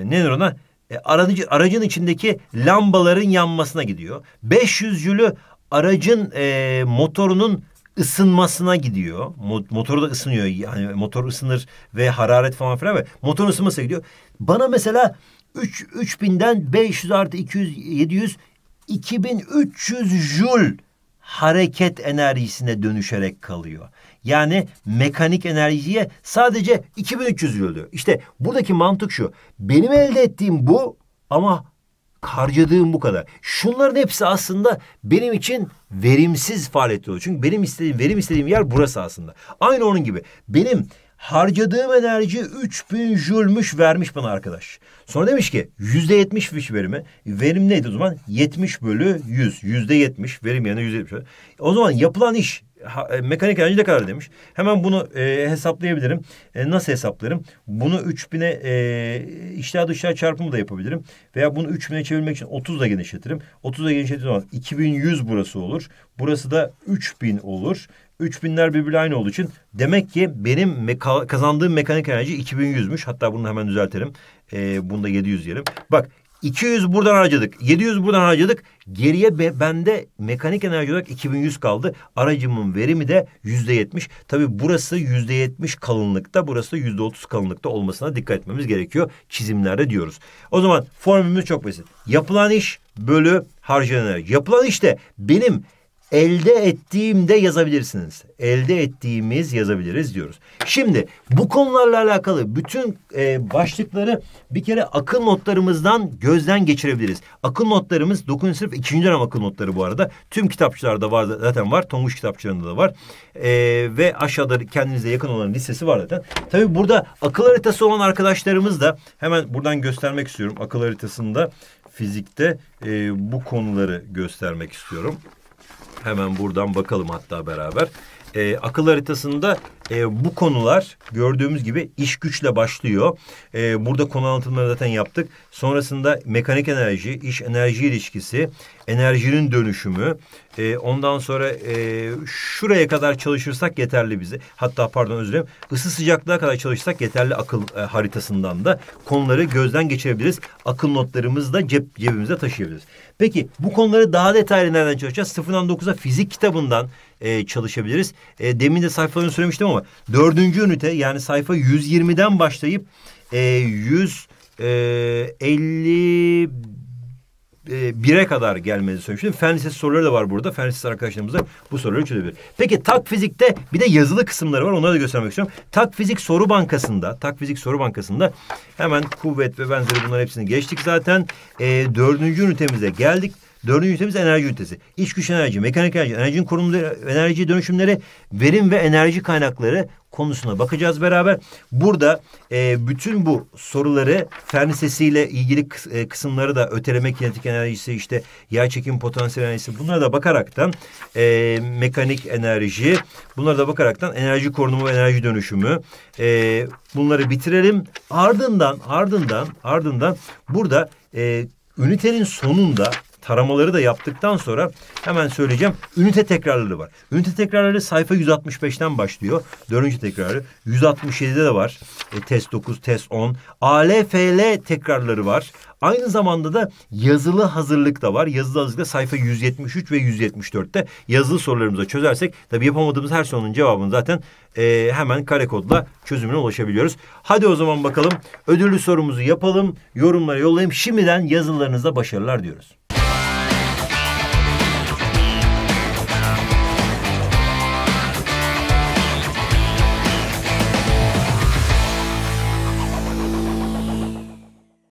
ne ona? E, aracı, aracın içindeki lambaların yanmasına gidiyor. 500 jülü aracın e, motorunun ısınmasına gidiyor. Motoru da ısınıyor yani motor ısınır ve hararet falan filan ve motor ısınmasına gidiyor. Bana mesela 3 3000'den 500 artı 200 700 2300 jül hareket enerjisine dönüşerek kalıyor. Yani mekanik enerjiye sadece 2300 veriliyor. İşte buradaki mantık şu. Benim elde ettiğim bu ama harcadığım bu kadar. Şunların hepsi aslında benim için verimsiz faaliyet oluyor. Çünkü benim istediğim, verim istediğim yer burası aslında. Aynı onun gibi. Benim harcadığım enerji 3000 jülmüş vermiş bana arkadaş. Sonra demiş ki yüzde yetmiş fiş verimi. Verim neydi o zaman? 70 bölü 100. Yüzde yetmiş. Verim yani yüzde yetmiş. O zaman yapılan iş ha, e, mekanik enerji ne kadar demiş. Hemen bunu e, hesaplayabilirim. E, nasıl hesaplarım? Bunu 3000'e e, işler dışlar çarpımı da yapabilirim. Veya bunu 3000'e çevirmek için 30'la genişletirim. 30'la ile genişletirim. 2100 burası olur. Burası da 3000 olur. 3000'ler birbirine aynı olduğu için demek ki benim meka- kazandığım mekanik enerji 2100'müş. Hatta bunu hemen düzeltelim. E, bunu da 700 diyelim. Bak 200 buradan harcadık. 700 buradan harcadık. Geriye be, bende mekanik enerji olarak 2100 kaldı. Aracımın verimi de yüzde yetmiş. Tabi burası yüzde yetmiş kalınlıkta, burası yüzde otuz kalınlıkta olmasına dikkat etmemiz gerekiyor. Çizimlerde diyoruz. O zaman formülümüz çok basit. Yapılan iş bölü harcanan enerji. Yapılan işte benim Elde ettiğimde yazabilirsiniz. Elde ettiğimiz yazabiliriz diyoruz. Şimdi bu konularla alakalı bütün e, başlıkları bir kere akıl notlarımızdan gözden geçirebiliriz. Akıl notlarımız 9. sınıf 2. dönem akıl notları bu arada. Tüm kitapçılarda var zaten var. Tonguç kitapçılarında da var. E, ve aşağıda kendinize yakın olan listesi var zaten. Tabii burada akıl haritası olan arkadaşlarımız da hemen buradan göstermek istiyorum. Akıl haritasında fizikte e, bu konuları göstermek istiyorum. Hemen buradan bakalım hatta beraber. E, akıl haritasında e, bu konular gördüğümüz gibi iş güçle başlıyor. E, burada konu anlatımları zaten yaptık. Sonrasında mekanik enerji, iş enerji ilişkisi, enerjinin dönüşümü, e, ondan sonra e, şuraya kadar çalışırsak yeterli bize. Hatta pardon özür dilerim. Isı sıcaklığa kadar çalışırsak yeterli akıl e, haritasından da konuları gözden geçirebiliriz. Akıl notlarımızı da cep, cebimizde taşıyabiliriz. Peki bu konuları daha detaylı nereden çalışacağız? Sıfırdan dokuza fizik kitabından e, çalışabiliriz. E, demin de sayfalarını söylemiştim ama dördüncü ünite yani sayfa 120'den başlayıp e, 100 e, e, bire kadar gelmenizi söylemiştim. Fen lisesi soruları da var burada. Fen lisesi arkadaşlarımız da bu soruları çözebilir. Peki tak fizikte bir de yazılı kısımları var. Onları da göstermek istiyorum. Tak fizik soru bankasında, tak fizik soru bankasında hemen kuvvet ve benzeri bunların hepsini geçtik zaten. E, dördüncü ünitemize geldik. Dördüncü ünitemiz enerji ünitesi. İç güç enerji, mekanik enerji, enerjinin kurumları, enerji dönüşümleri, verim ve enerji kaynakları konusuna bakacağız beraber. Burada e, bütün bu soruları fen sesiyle ilgili kıs, e, kısımları da öteleme kinetik enerjisi işte yer çekim potansiyel enerjisi bunlara da bakaraktan e, mekanik enerji bunlara da bakaraktan enerji korunumu ve enerji dönüşümü e, bunları bitirelim. Ardından ardından ardından burada e, ünitenin sonunda taramaları da yaptıktan sonra hemen söyleyeceğim. Ünite tekrarları var. Ünite tekrarları sayfa 165'ten başlıyor. Dördüncü tekrarı. 167'de de var. E, test 9, test 10. ALFL tekrarları var. Aynı zamanda da yazılı hazırlık da var. Yazılı hazırlıkta sayfa 173 ve 174'te yazılı sorularımıza çözersek tabii yapamadığımız her sorunun cevabını zaten e, hemen kare kodla çözümüne ulaşabiliyoruz. Hadi o zaman bakalım ödüllü sorumuzu yapalım, yorumlara yollayayım. Şimdiden yazılarınızda başarılar diyoruz.